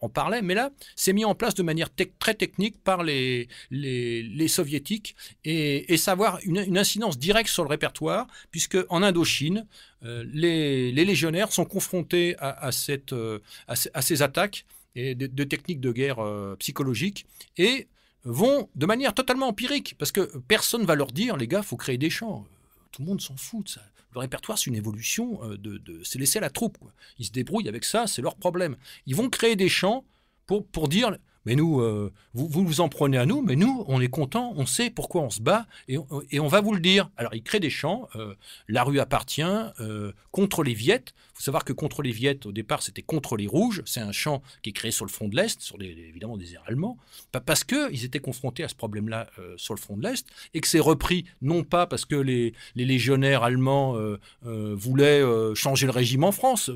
en, parlait, mais là, c'est mis en place de manière très technique par les, les, soviétiques et, et ça une, incidence directe sur le répertoire, puisque en Indochine, euh, les, légionnaires sont confrontés à, cette, euh, à, ces attaques et de, techniques de guerre euh, psychologique et vont de manière totalement empirique, parce que personne ne va leur dire, les gars, faut créer des champs. Tout le monde s'en fout de ça. Le répertoire, c'est une évolution euh, de, c'est laisser la troupe. Ils se débrouillent avec ça, c'est leur problème. Ils vont créer des champs pour, pour dire mais nous, euh, vous, vous, en prenez à nous, mais nous, on est content, on sait pourquoi on se bat et on, va vous le dire. Alors, il crée des champs, euh, la rue appartient, euh, contre les Viettes. Il faut savoir que contre les Viettes, au départ, c'était contre les Rouges. C'est un champ qui est créé sur le front de l'Est, sur des, évidemment des airs allemands, parce qu'ils étaient confrontés à ce problème-là sur le front de l'Est et que c'est repris non pas parce que les, les légionnaires allemands voulaient changer le régime en France.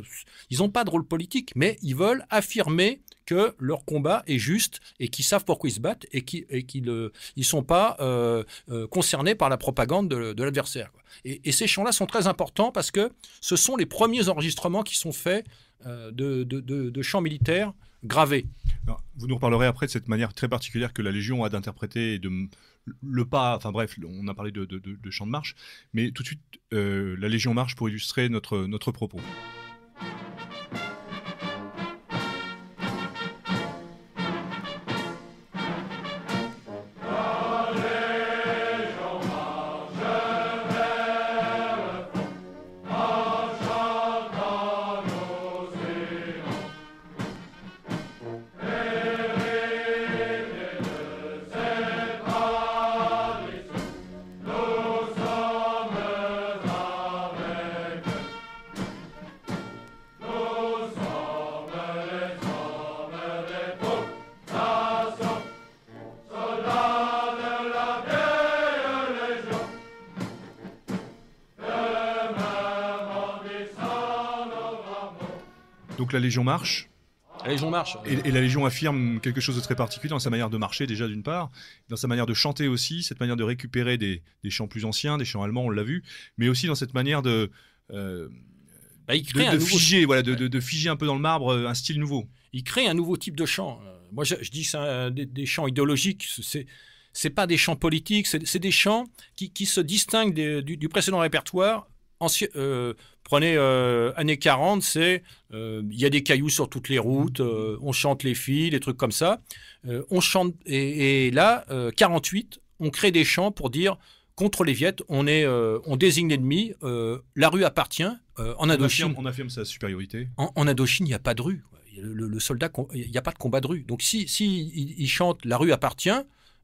Ils n'ont pas de rôle politique, mais ils veulent affirmer que leur combat est juste et qu'ils savent pourquoi ils se battent et qu'ils ne euh, qui sont pas euh, euh, concernés par la propagande de, l'adversaire. Et, ces chants-là sont très importants parce que ce sont les premiers enregistrements qui sont faits de, de, chants militaires gravés. vous nous reparlerez après de cette manière très particulière que la Légion a d'interpréter de le pas, enfin bref, on a parlé de, de, de, de marche, mais tout de suite, la Légion marche pour illustrer notre, notre propos. que la Légion marche. La Légion marche. Et, la Légion affirme quelque chose de très particulier dans sa manière de marcher, déjà d'une part, dans sa manière de chanter aussi, cette manière de récupérer des, chants plus anciens, des chants allemands, on l'a vu, mais aussi dans cette manière de. de, figer, voilà, de, figer un peu dans le marbre euh, un style nouveau. Il crée un nouveau type de chant. Euh, moi, je, dis des, des chants idéologiques. C'est n'est pas des chants politiques, c'est des chants qui, se distinguent du, précédent répertoire Ancien, euh, prenez euh, années 40, c'est euh, il y a des cailloux sur toutes les routes, euh, on chante les filles, des trucs comme ça. on chante et, et là 48, on crée des chants pour dire contre les Viettes, on est on désigne l'ennemi, la rue appartient en Indochine. On affirme, sa supériorité. En, Indochine, il n'y a pas de rue. Le, soldat, il n'y a pas de combat de rue. Donc si, si il chante la rue appartient,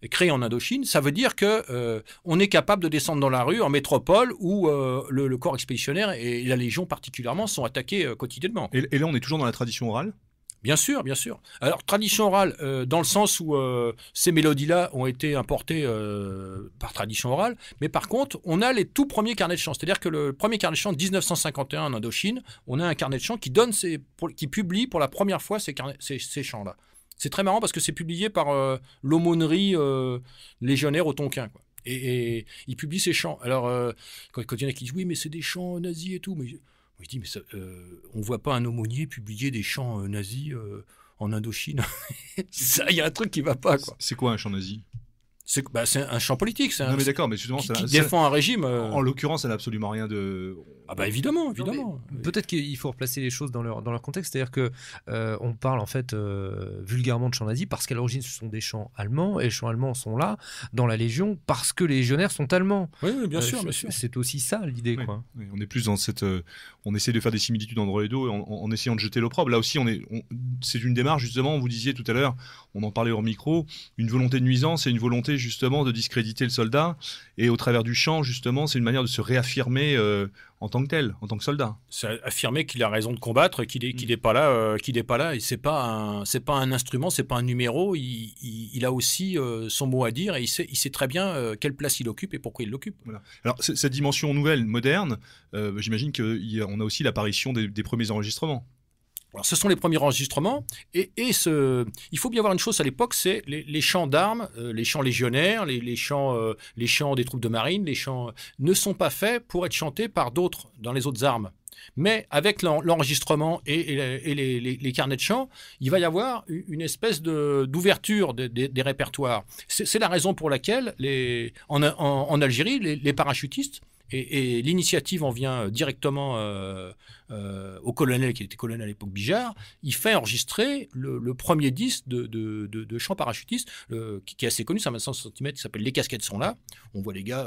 créé en Indochine, ça veut dire que euh, on est capable de descendre dans la rue en métropole où euh, le, corps expéditionnaire et la Légion particulièrement sont attaqués euh, quotidiennement. Et, là, on est toujours dans la tradition orale Bien sûr, bien sûr. Alors, tradition orale, dans le sens où ces mélodies-là ont été importées par tradition orale, mais par contre, on a les tout premiers carnets de chant. C'est-à-dire que le premier carnet de chant, 1951 en Indochine, on a un carnet de chant qui, donne qui publie pour la première fois ces chants-là. C'est très marrant parce que c'est publié par euh, l'aumônerie euh, légionnaire au Tonkin. Et, il publie ses chants. Alors, euh, quand, il y en a qui disent oui, mais c'est des chants nazis et tout, mais je dis mais on on voit pas un aumônier publier des chants nazis en Indochine. ça, il y a un truc qui va pas. C'est quoi un chant nazi c'est bah, un chant politique, c'est un. Non mais d'accord, mais justement, ça, défend un régime. En l'occurrence, ça n'a absolument rien de. Ah bah, évidemment, évidemment. Peut-être qu'il faut replacer les choses dans leur, dans leur contexte, c'est-à-dire que euh, on parle en fait euh, vulgairement de chants nazis parce qu'à l'origine ce sont des chants allemands et les chants allemands sont là dans la Légion parce que les légionnaires sont allemands. Oui, bien euh, sûr, bien C'est aussi ça l'idée quoi. on est plus dans cette, on essaie de faire des similitudes entre les deux en, essayant de jeter l'opprobre. Là aussi on est, c'est une démarche justement. Vous disiez tout à l'heure, on en parlait hors micro, une volonté de nuisance et une volonté justement de discréditer le soldat et au travers du chant justement c'est une manière de se réaffirmer en tant que tel, en tant que soldat. C'est affirmer qu'il a raison de combattre, qu'il n'est pas là, euh, qu'il n'est pas là, et c'est pas un, c'est pas un instrument, c'est pas un numéro. Il, a aussi euh, son mot à dire et il sait, très bien euh, quelle place il occupe et pourquoi il l'occupe. Alors cette dimension nouvelle, moderne, j'imagine qu'on a aussi l'apparition des, premiers enregistrements ce sont les premiers enregistrements. Et, il faut bien voir une chose à l'époque, c'est les, les, d'armes, euh, les chants légionnaires, euh, les, chants, des troupes de marine, les chants euh, ne sont pas faits pour être chantés par d'autres dans les autres armes. Mais avec l'enregistrement et, les, carnets de chants, il va y avoir une espèce d'ouverture des répertoires. C'est la raison pour laquelle, en Algérie, les, parachutistes et, l'initiative en vient euh, directement euh, euh, au colonel, qui était colonel à l'époque Bijard. Il fait enregistrer le, premier disque de, chants parachutistes, qui, est assez connu, c'est un 25 cm, qui s'appelle Les casquettes sont là. On voit les gars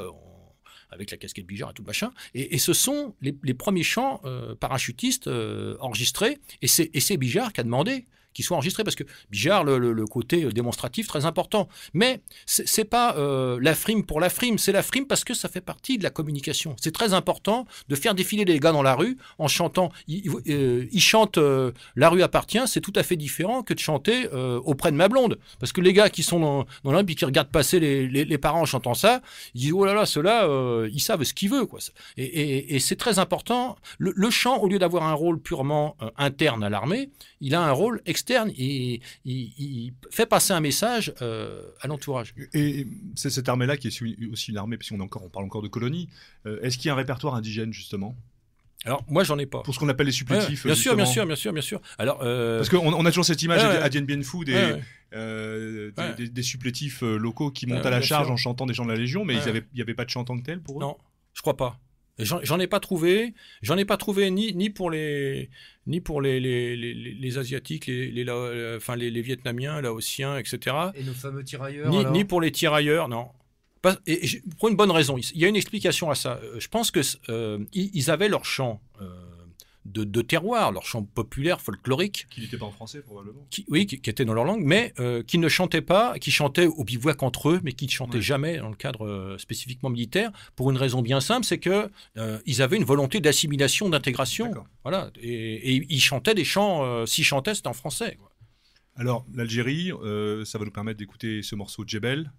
avec la casquette Bijard et tout le machin. Et, ce sont les, les premiers chants parachutistes enregistrés. Et c'est Bijard qui a demandé qui soit enregistré parce que Bijard, le, côté démonstratif, très important. Mais c'est pas euh, la frime pour la frime, c'est la frime parce que ça fait partie de la communication. C'est très important de faire défiler les gars dans la rue en chantant. Ils, euh, chantent euh, La rue appartient, c'est tout à fait différent que de chanter auprès de ma blonde. Parce que les gars qui sont dans, dans qui regardent passer les, parents en chantant ça, ils disent Oh là là, ceux-là, ils savent ce qu'ils veulent. Quoi. Et, c'est très important. Le, chant, au lieu d'avoir un rôle purement interne à l'armée, il a un rôle externe externe, il, il, fait passer un message euh, à l'entourage. Et c'est cette armée-là qui est aussi une armée, parce encore, on parle encore de colonies. Euh, est-ce qu'il y a un répertoire indigène, justement alors, moi, j'en ai pas. Pour ce qu'on appelle les supplétifs. bien sûr, bien sûr, bien sûr, bien sûr. Alors, euh, Parce qu'on a toujours cette image à Bien des, des, supplétifs locaux qui montent à la charge en chantant des chants de la Légion, mais il n'y avait, pas de chantant de tel pour eux Non, je crois pas. J'en ai pas trouvé, j'en ai pas trouvé ni, ni pour les ni pour les, les, les, asiatiques, les, les, enfin les, vietnamiens, laotiens, etc. Et nos fameux tirailleurs. Ni, pour les tirailleurs, non. Et, pour une bonne raison, il y a une explication à ça. Euh, je pense que euh, ils avaient leur champ. Euh, de, terroirs, terroir, leur chant populaire, folklorique. Qui n'était pas en français, probablement. oui, qui, était dans leur langue, mais euh, qui ne chantaient pas, qui chantaient au bivouac entre eux, mais qui ne chantaient jamais dans le cadre euh, spécifiquement militaire, pour une raison bien simple, c'est que euh, avaient une volonté d'assimilation, d'intégration. Voilà, et, ils chantaient des chants, s'ils chantaient, c'était en français. Alors, l'Algérie, ça va nous permettre d'écouter ce morceau de Jebel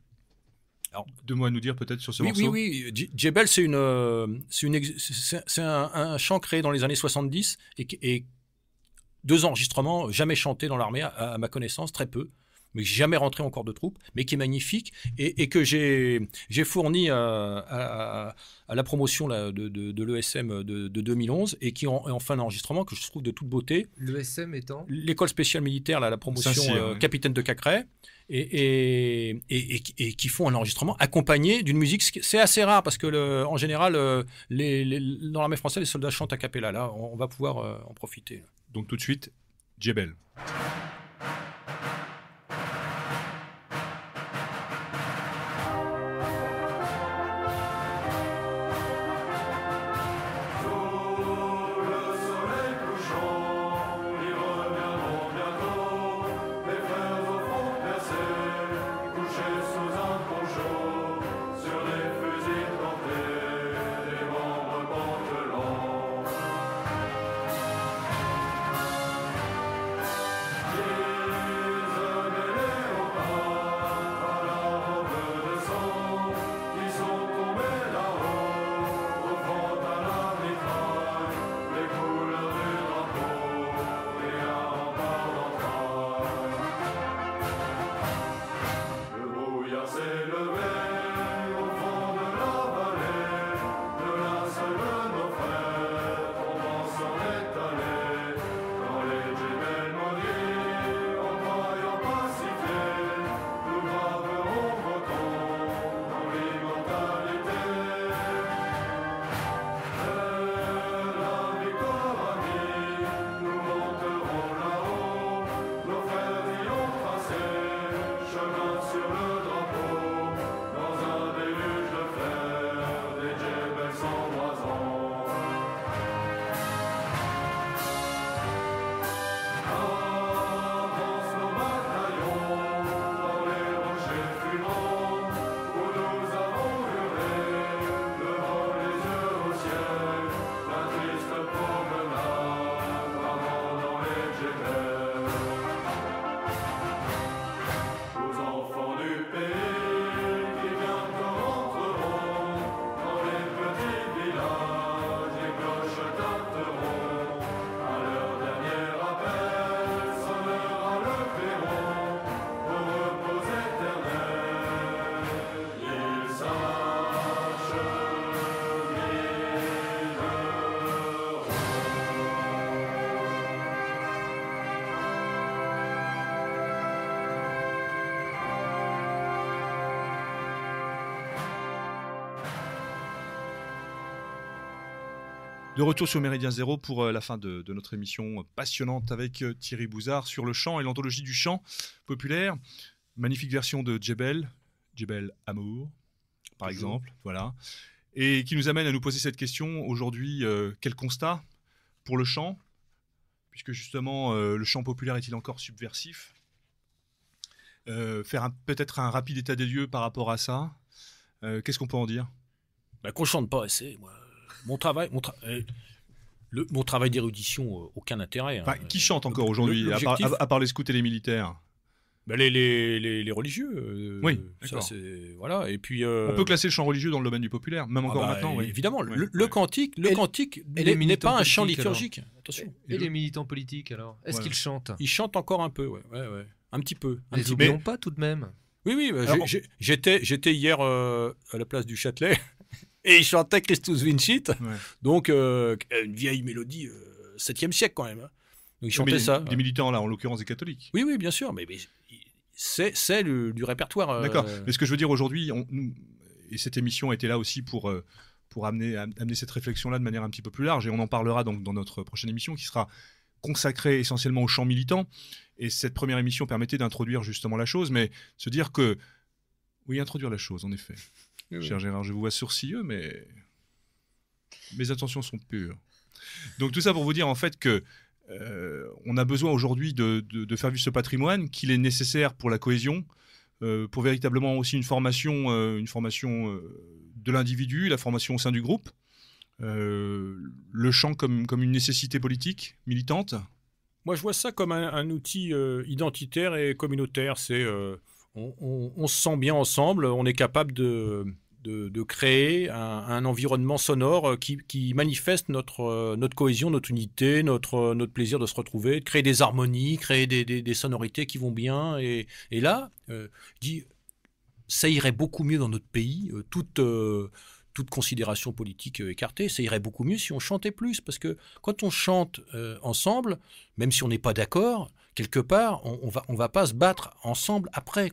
alors, deux mots à nous dire peut-être sur ce morceau. Oui, oui, Jebel, c'est une, euh, c'est une, c'est un, chant créé dans les années 70 et, et deux enregistrements euh, jamais chantés dans l'armée, à, ma connaissance, très peu mais jamais rentré en corps de troupes, mais qui est magnifique et, que j'ai fourni à, la promotion de, de, de l'ESM euh, de, 2011 et qui est enfin fin que je trouve de toute beauté. L'ESM étant L'école spéciale militaire, là, la promotion capitaine de Cacré et, qui font un enregistrement accompagné d'une musique. C'est assez rare parce que, en général, euh, dans l'armée française, les soldats chantent à cappella. Là, on, va pouvoir euh, en profiter. Donc, tout de suite, Djebel. retour sur Méridien Zéro pour euh, la fin de, notre émission passionnante avec euh, Thierry Bouzard sur le chant et l'anthologie du chant populaire. Magnifique version de Djebel, Djebel Amour, par exemple. Voilà. Et qui nous amène à nous poser cette question aujourd'hui euh, quel constat pour le chant Puisque justement, le chant populaire est-il encore subversif Faire peut-être un rapide état des lieux par rapport à ça. Qu'est-ce qu'on peut en dire bah, Qu'on chante pas assez, moi. Mon travail, mon euh, travail d'érudition, euh, aucun intérêt. Hein. qui chante encore aujourd'hui, à, part les scouts et les militaires bah, les, religieux. Euh, oui, voilà. Et puis on peut classer le chant religieux dans le domaine du populaire, même ah encore bah, maintenant. Évidemment, le, cantique, le cantique n'est pas un chant liturgique. Hein, attention. Et, les militants politiques alors, est-ce qu'ils chantent Ils chantent encore un peu, ouais, un petit peu. Un petit pas tout de même. Oui, oui. Bah, j'étais, hier à la place du Châtelet. et il chantait Christus Vincit, donc euh, une vieille mélodie euh, 7e siècle quand même. Hein. Donc il chantait ça. Des militants là, en l'occurrence des catholiques. Oui, oui, bien sûr, mais, mais c'est du répertoire. Euh, D'accord. Mais ce que je veux dire aujourd'hui, et cette émission était là aussi pour euh, pour amener, amener cette réflexion-là de manière un petit peu plus large. Et on en parlera donc dans notre prochaine émission qui sera consacrée essentiellement au champ militant. Et cette première émission permettait d'introduire justement la chose, mais se dire que. Oui, introduire la chose, en effet. Eh Cher Gérard, je vous vois sourcilleux, mais mes attentions sont pures. Donc tout ça pour vous dire en fait que euh, on a besoin aujourd'hui de, faire vivre ce patrimoine, qu'il est nécessaire pour la cohésion, euh, pour véritablement aussi une formation, euh, une formation de l'individu, la formation au sein du groupe, le champ comme, comme une nécessité politique, militante. Moi, je vois ça comme un, outil identitaire et communautaire. C'est on, on, se sent bien ensemble, on est capable de de, créer un, environnement sonore euh, qui, manifeste notre, euh, notre cohésion, notre unité, notre, euh, notre plaisir de se retrouver, de créer des harmonies, créer des, sonorités qui vont bien. Et, là, dit, ça irait beaucoup mieux dans notre pays, toute, toute considération politique écartée, ça irait beaucoup mieux si on chantait plus. Parce que quand on chante ensemble, même si on n'est pas d'accord, quelque part, on, on, va, on va pas se battre ensemble après.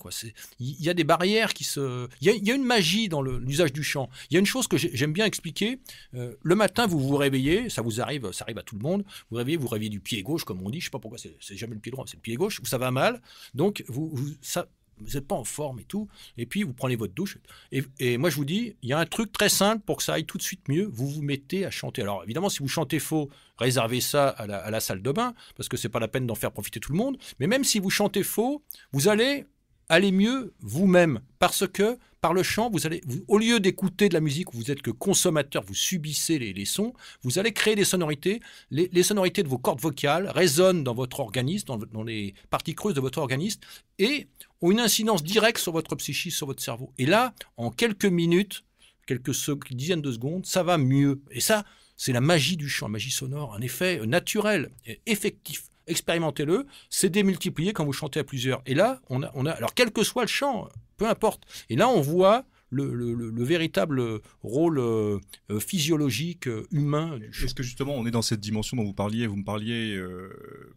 Il y, a des barrières qui se. Il y, a, une magie dans l'usage du chant. Il y a une chose que j'aime bien expliquer. Euh, le matin, vous vous réveillez, ça vous arrive, ça arrive à tout le monde. Vous réveillez, vous réveillez du pied gauche, comme on dit. Je sais pas pourquoi, c'est jamais le pied droit, c'est le pied gauche. Ou ça va mal. Donc, vous, vous ça, vous n'êtes pas en forme et tout. Et puis, vous prenez votre douche. Et, moi, je vous dis, il y a un truc très simple pour que ça aille tout de suite mieux. Vous vous mettez à chanter. Alors, évidemment, si vous chantez faux, réservez ça à la, salle de bain, parce que ce n'est pas la peine d'en faire profiter tout le monde. Mais même si vous chantez faux, vous allez allez mieux vous-même parce que par le chant, vous allez, au lieu d'écouter de la musique, vous êtes que consommateur, vous subissez les, sons, vous allez créer des sonorités. Les, sonorités de vos cordes vocales résonnent dans votre organisme, dans, dans, les parties creuses de votre organisme, et ont une incidence directe sur votre psychisme, sur votre cerveau. Et là, en quelques minutes, quelques dizaines de secondes, ça va mieux. Et ça, c'est la magie du chant, la magie sonore, un effet euh, naturel, effectif expérimentez-le, c'est démultiplier quand vous chantez à plusieurs. Et là, on a, on a alors quel que soit le chant, peu importe. Et là, on voit le, véritable euh, rôle euh, euh, physiologique, humain Est-ce que justement on est dans cette dimension dont vous parliez, vous me parliez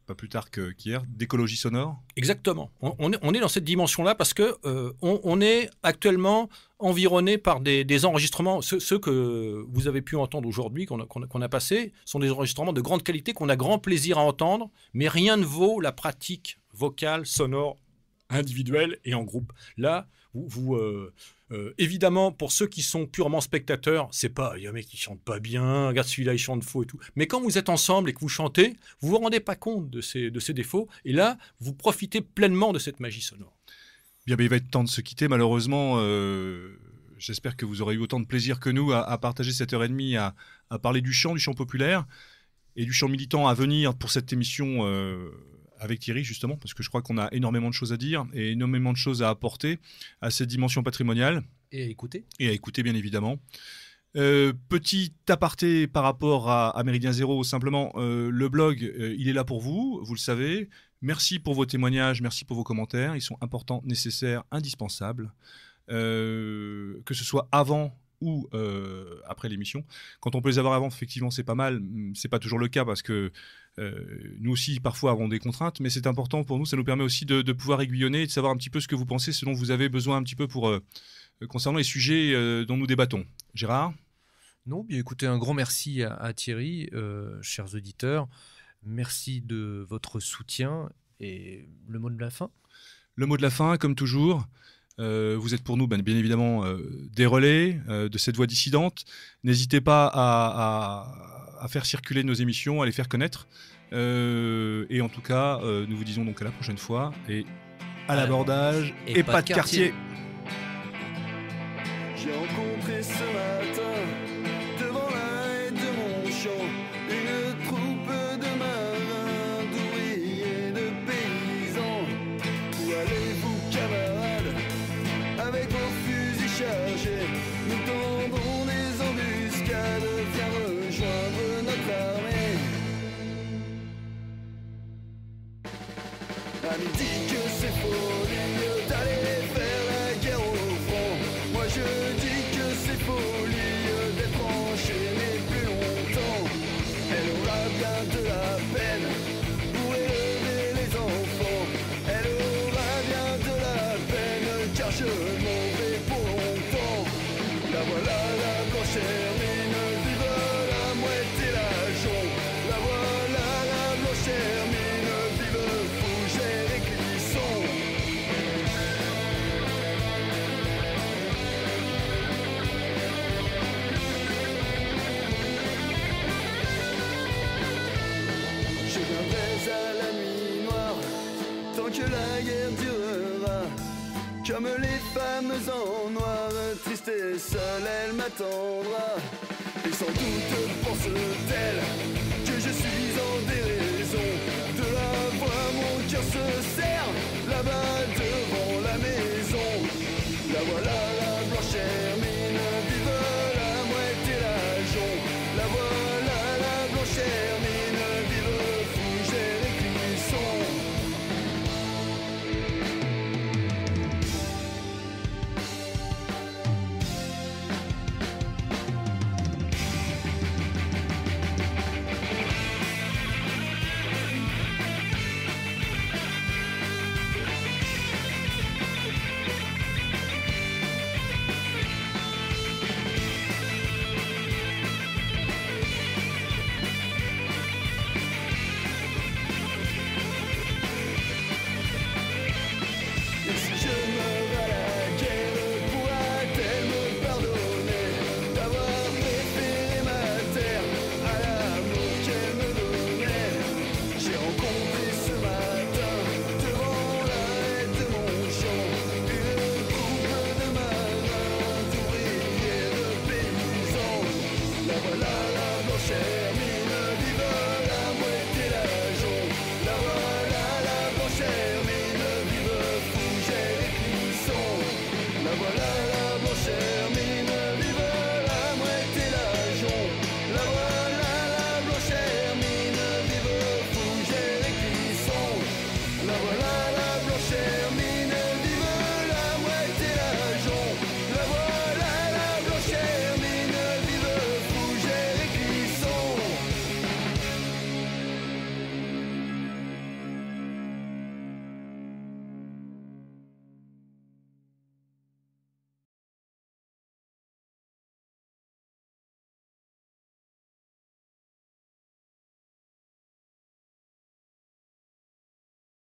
pas plus tard qu'hier, d'écologie sonore Exactement. On, est, on, est, dans cette dimension-là parce que on, est actuellement environné par des, enregistrements. Ceux, que vous avez pu entendre aujourd'hui, qu'on a, qu a passé sont des enregistrements de grande qualité qu'on a grand plaisir à entendre, mais rien ne vaut la pratique vocale, sonore, individuelle et en groupe. Là, vous, vous, euh, évidemment, pour ceux qui sont purement spectateurs, c'est pas, il y a un mec qui chante pas bien, regarde celui-là, il chante faux et tout. Mais quand vous êtes ensemble et que vous chantez, vous vous rendez pas compte de ces, de ces défauts. Et là, vous profitez pleinement de cette magie sonore. Bien, mais il va être temps de se quitter, malheureusement. Euh, j'espère que vous aurez eu autant de plaisir que nous à, partager cette heure et demie, à, parler du chant, du chant populaire et du chant militant à venir pour cette émission. Euh, avec Thierry justement, parce que je crois qu'on a énormément de choses à dire et énormément de choses à apporter à cette dimension patrimoniale. Et à écouter. Et à écouter bien évidemment. Euh, petit aparté par rapport à, à Méridien Zéro, simplement, euh, le blog, euh, il est là pour vous, vous le savez. Merci pour vos témoignages, merci pour vos commentaires, ils sont importants, nécessaires, indispensables. que ce soit avant ou après l'émission. Quand on peut les avoir avant, effectivement, c'est pas mal. C'est pas toujours le cas parce que euh, nous aussi, parfois, avons des contraintes, mais c'est important pour nous. Ça nous permet aussi de, pouvoir aiguillonner et de savoir un petit peu ce que vous pensez, ce dont vous avez besoin un petit peu pour euh, euh, concernant les sujets dont nous débattons. Gérard Non, bien écoutez, un grand merci à, Thierry, chers auditeurs. Merci de votre soutien et le mot de la fin Le mot de la fin, comme toujours. vous êtes pour nous, ben, bien évidemment, des relais de cette voix dissidente. N'hésitez pas à à, faire circuler nos émissions, à les faire connaître. Euh, et en tout cas, euh, nous vous disons donc à la prochaine fois et à l'abordage et, pas, de quartier. J'ai rencontré ce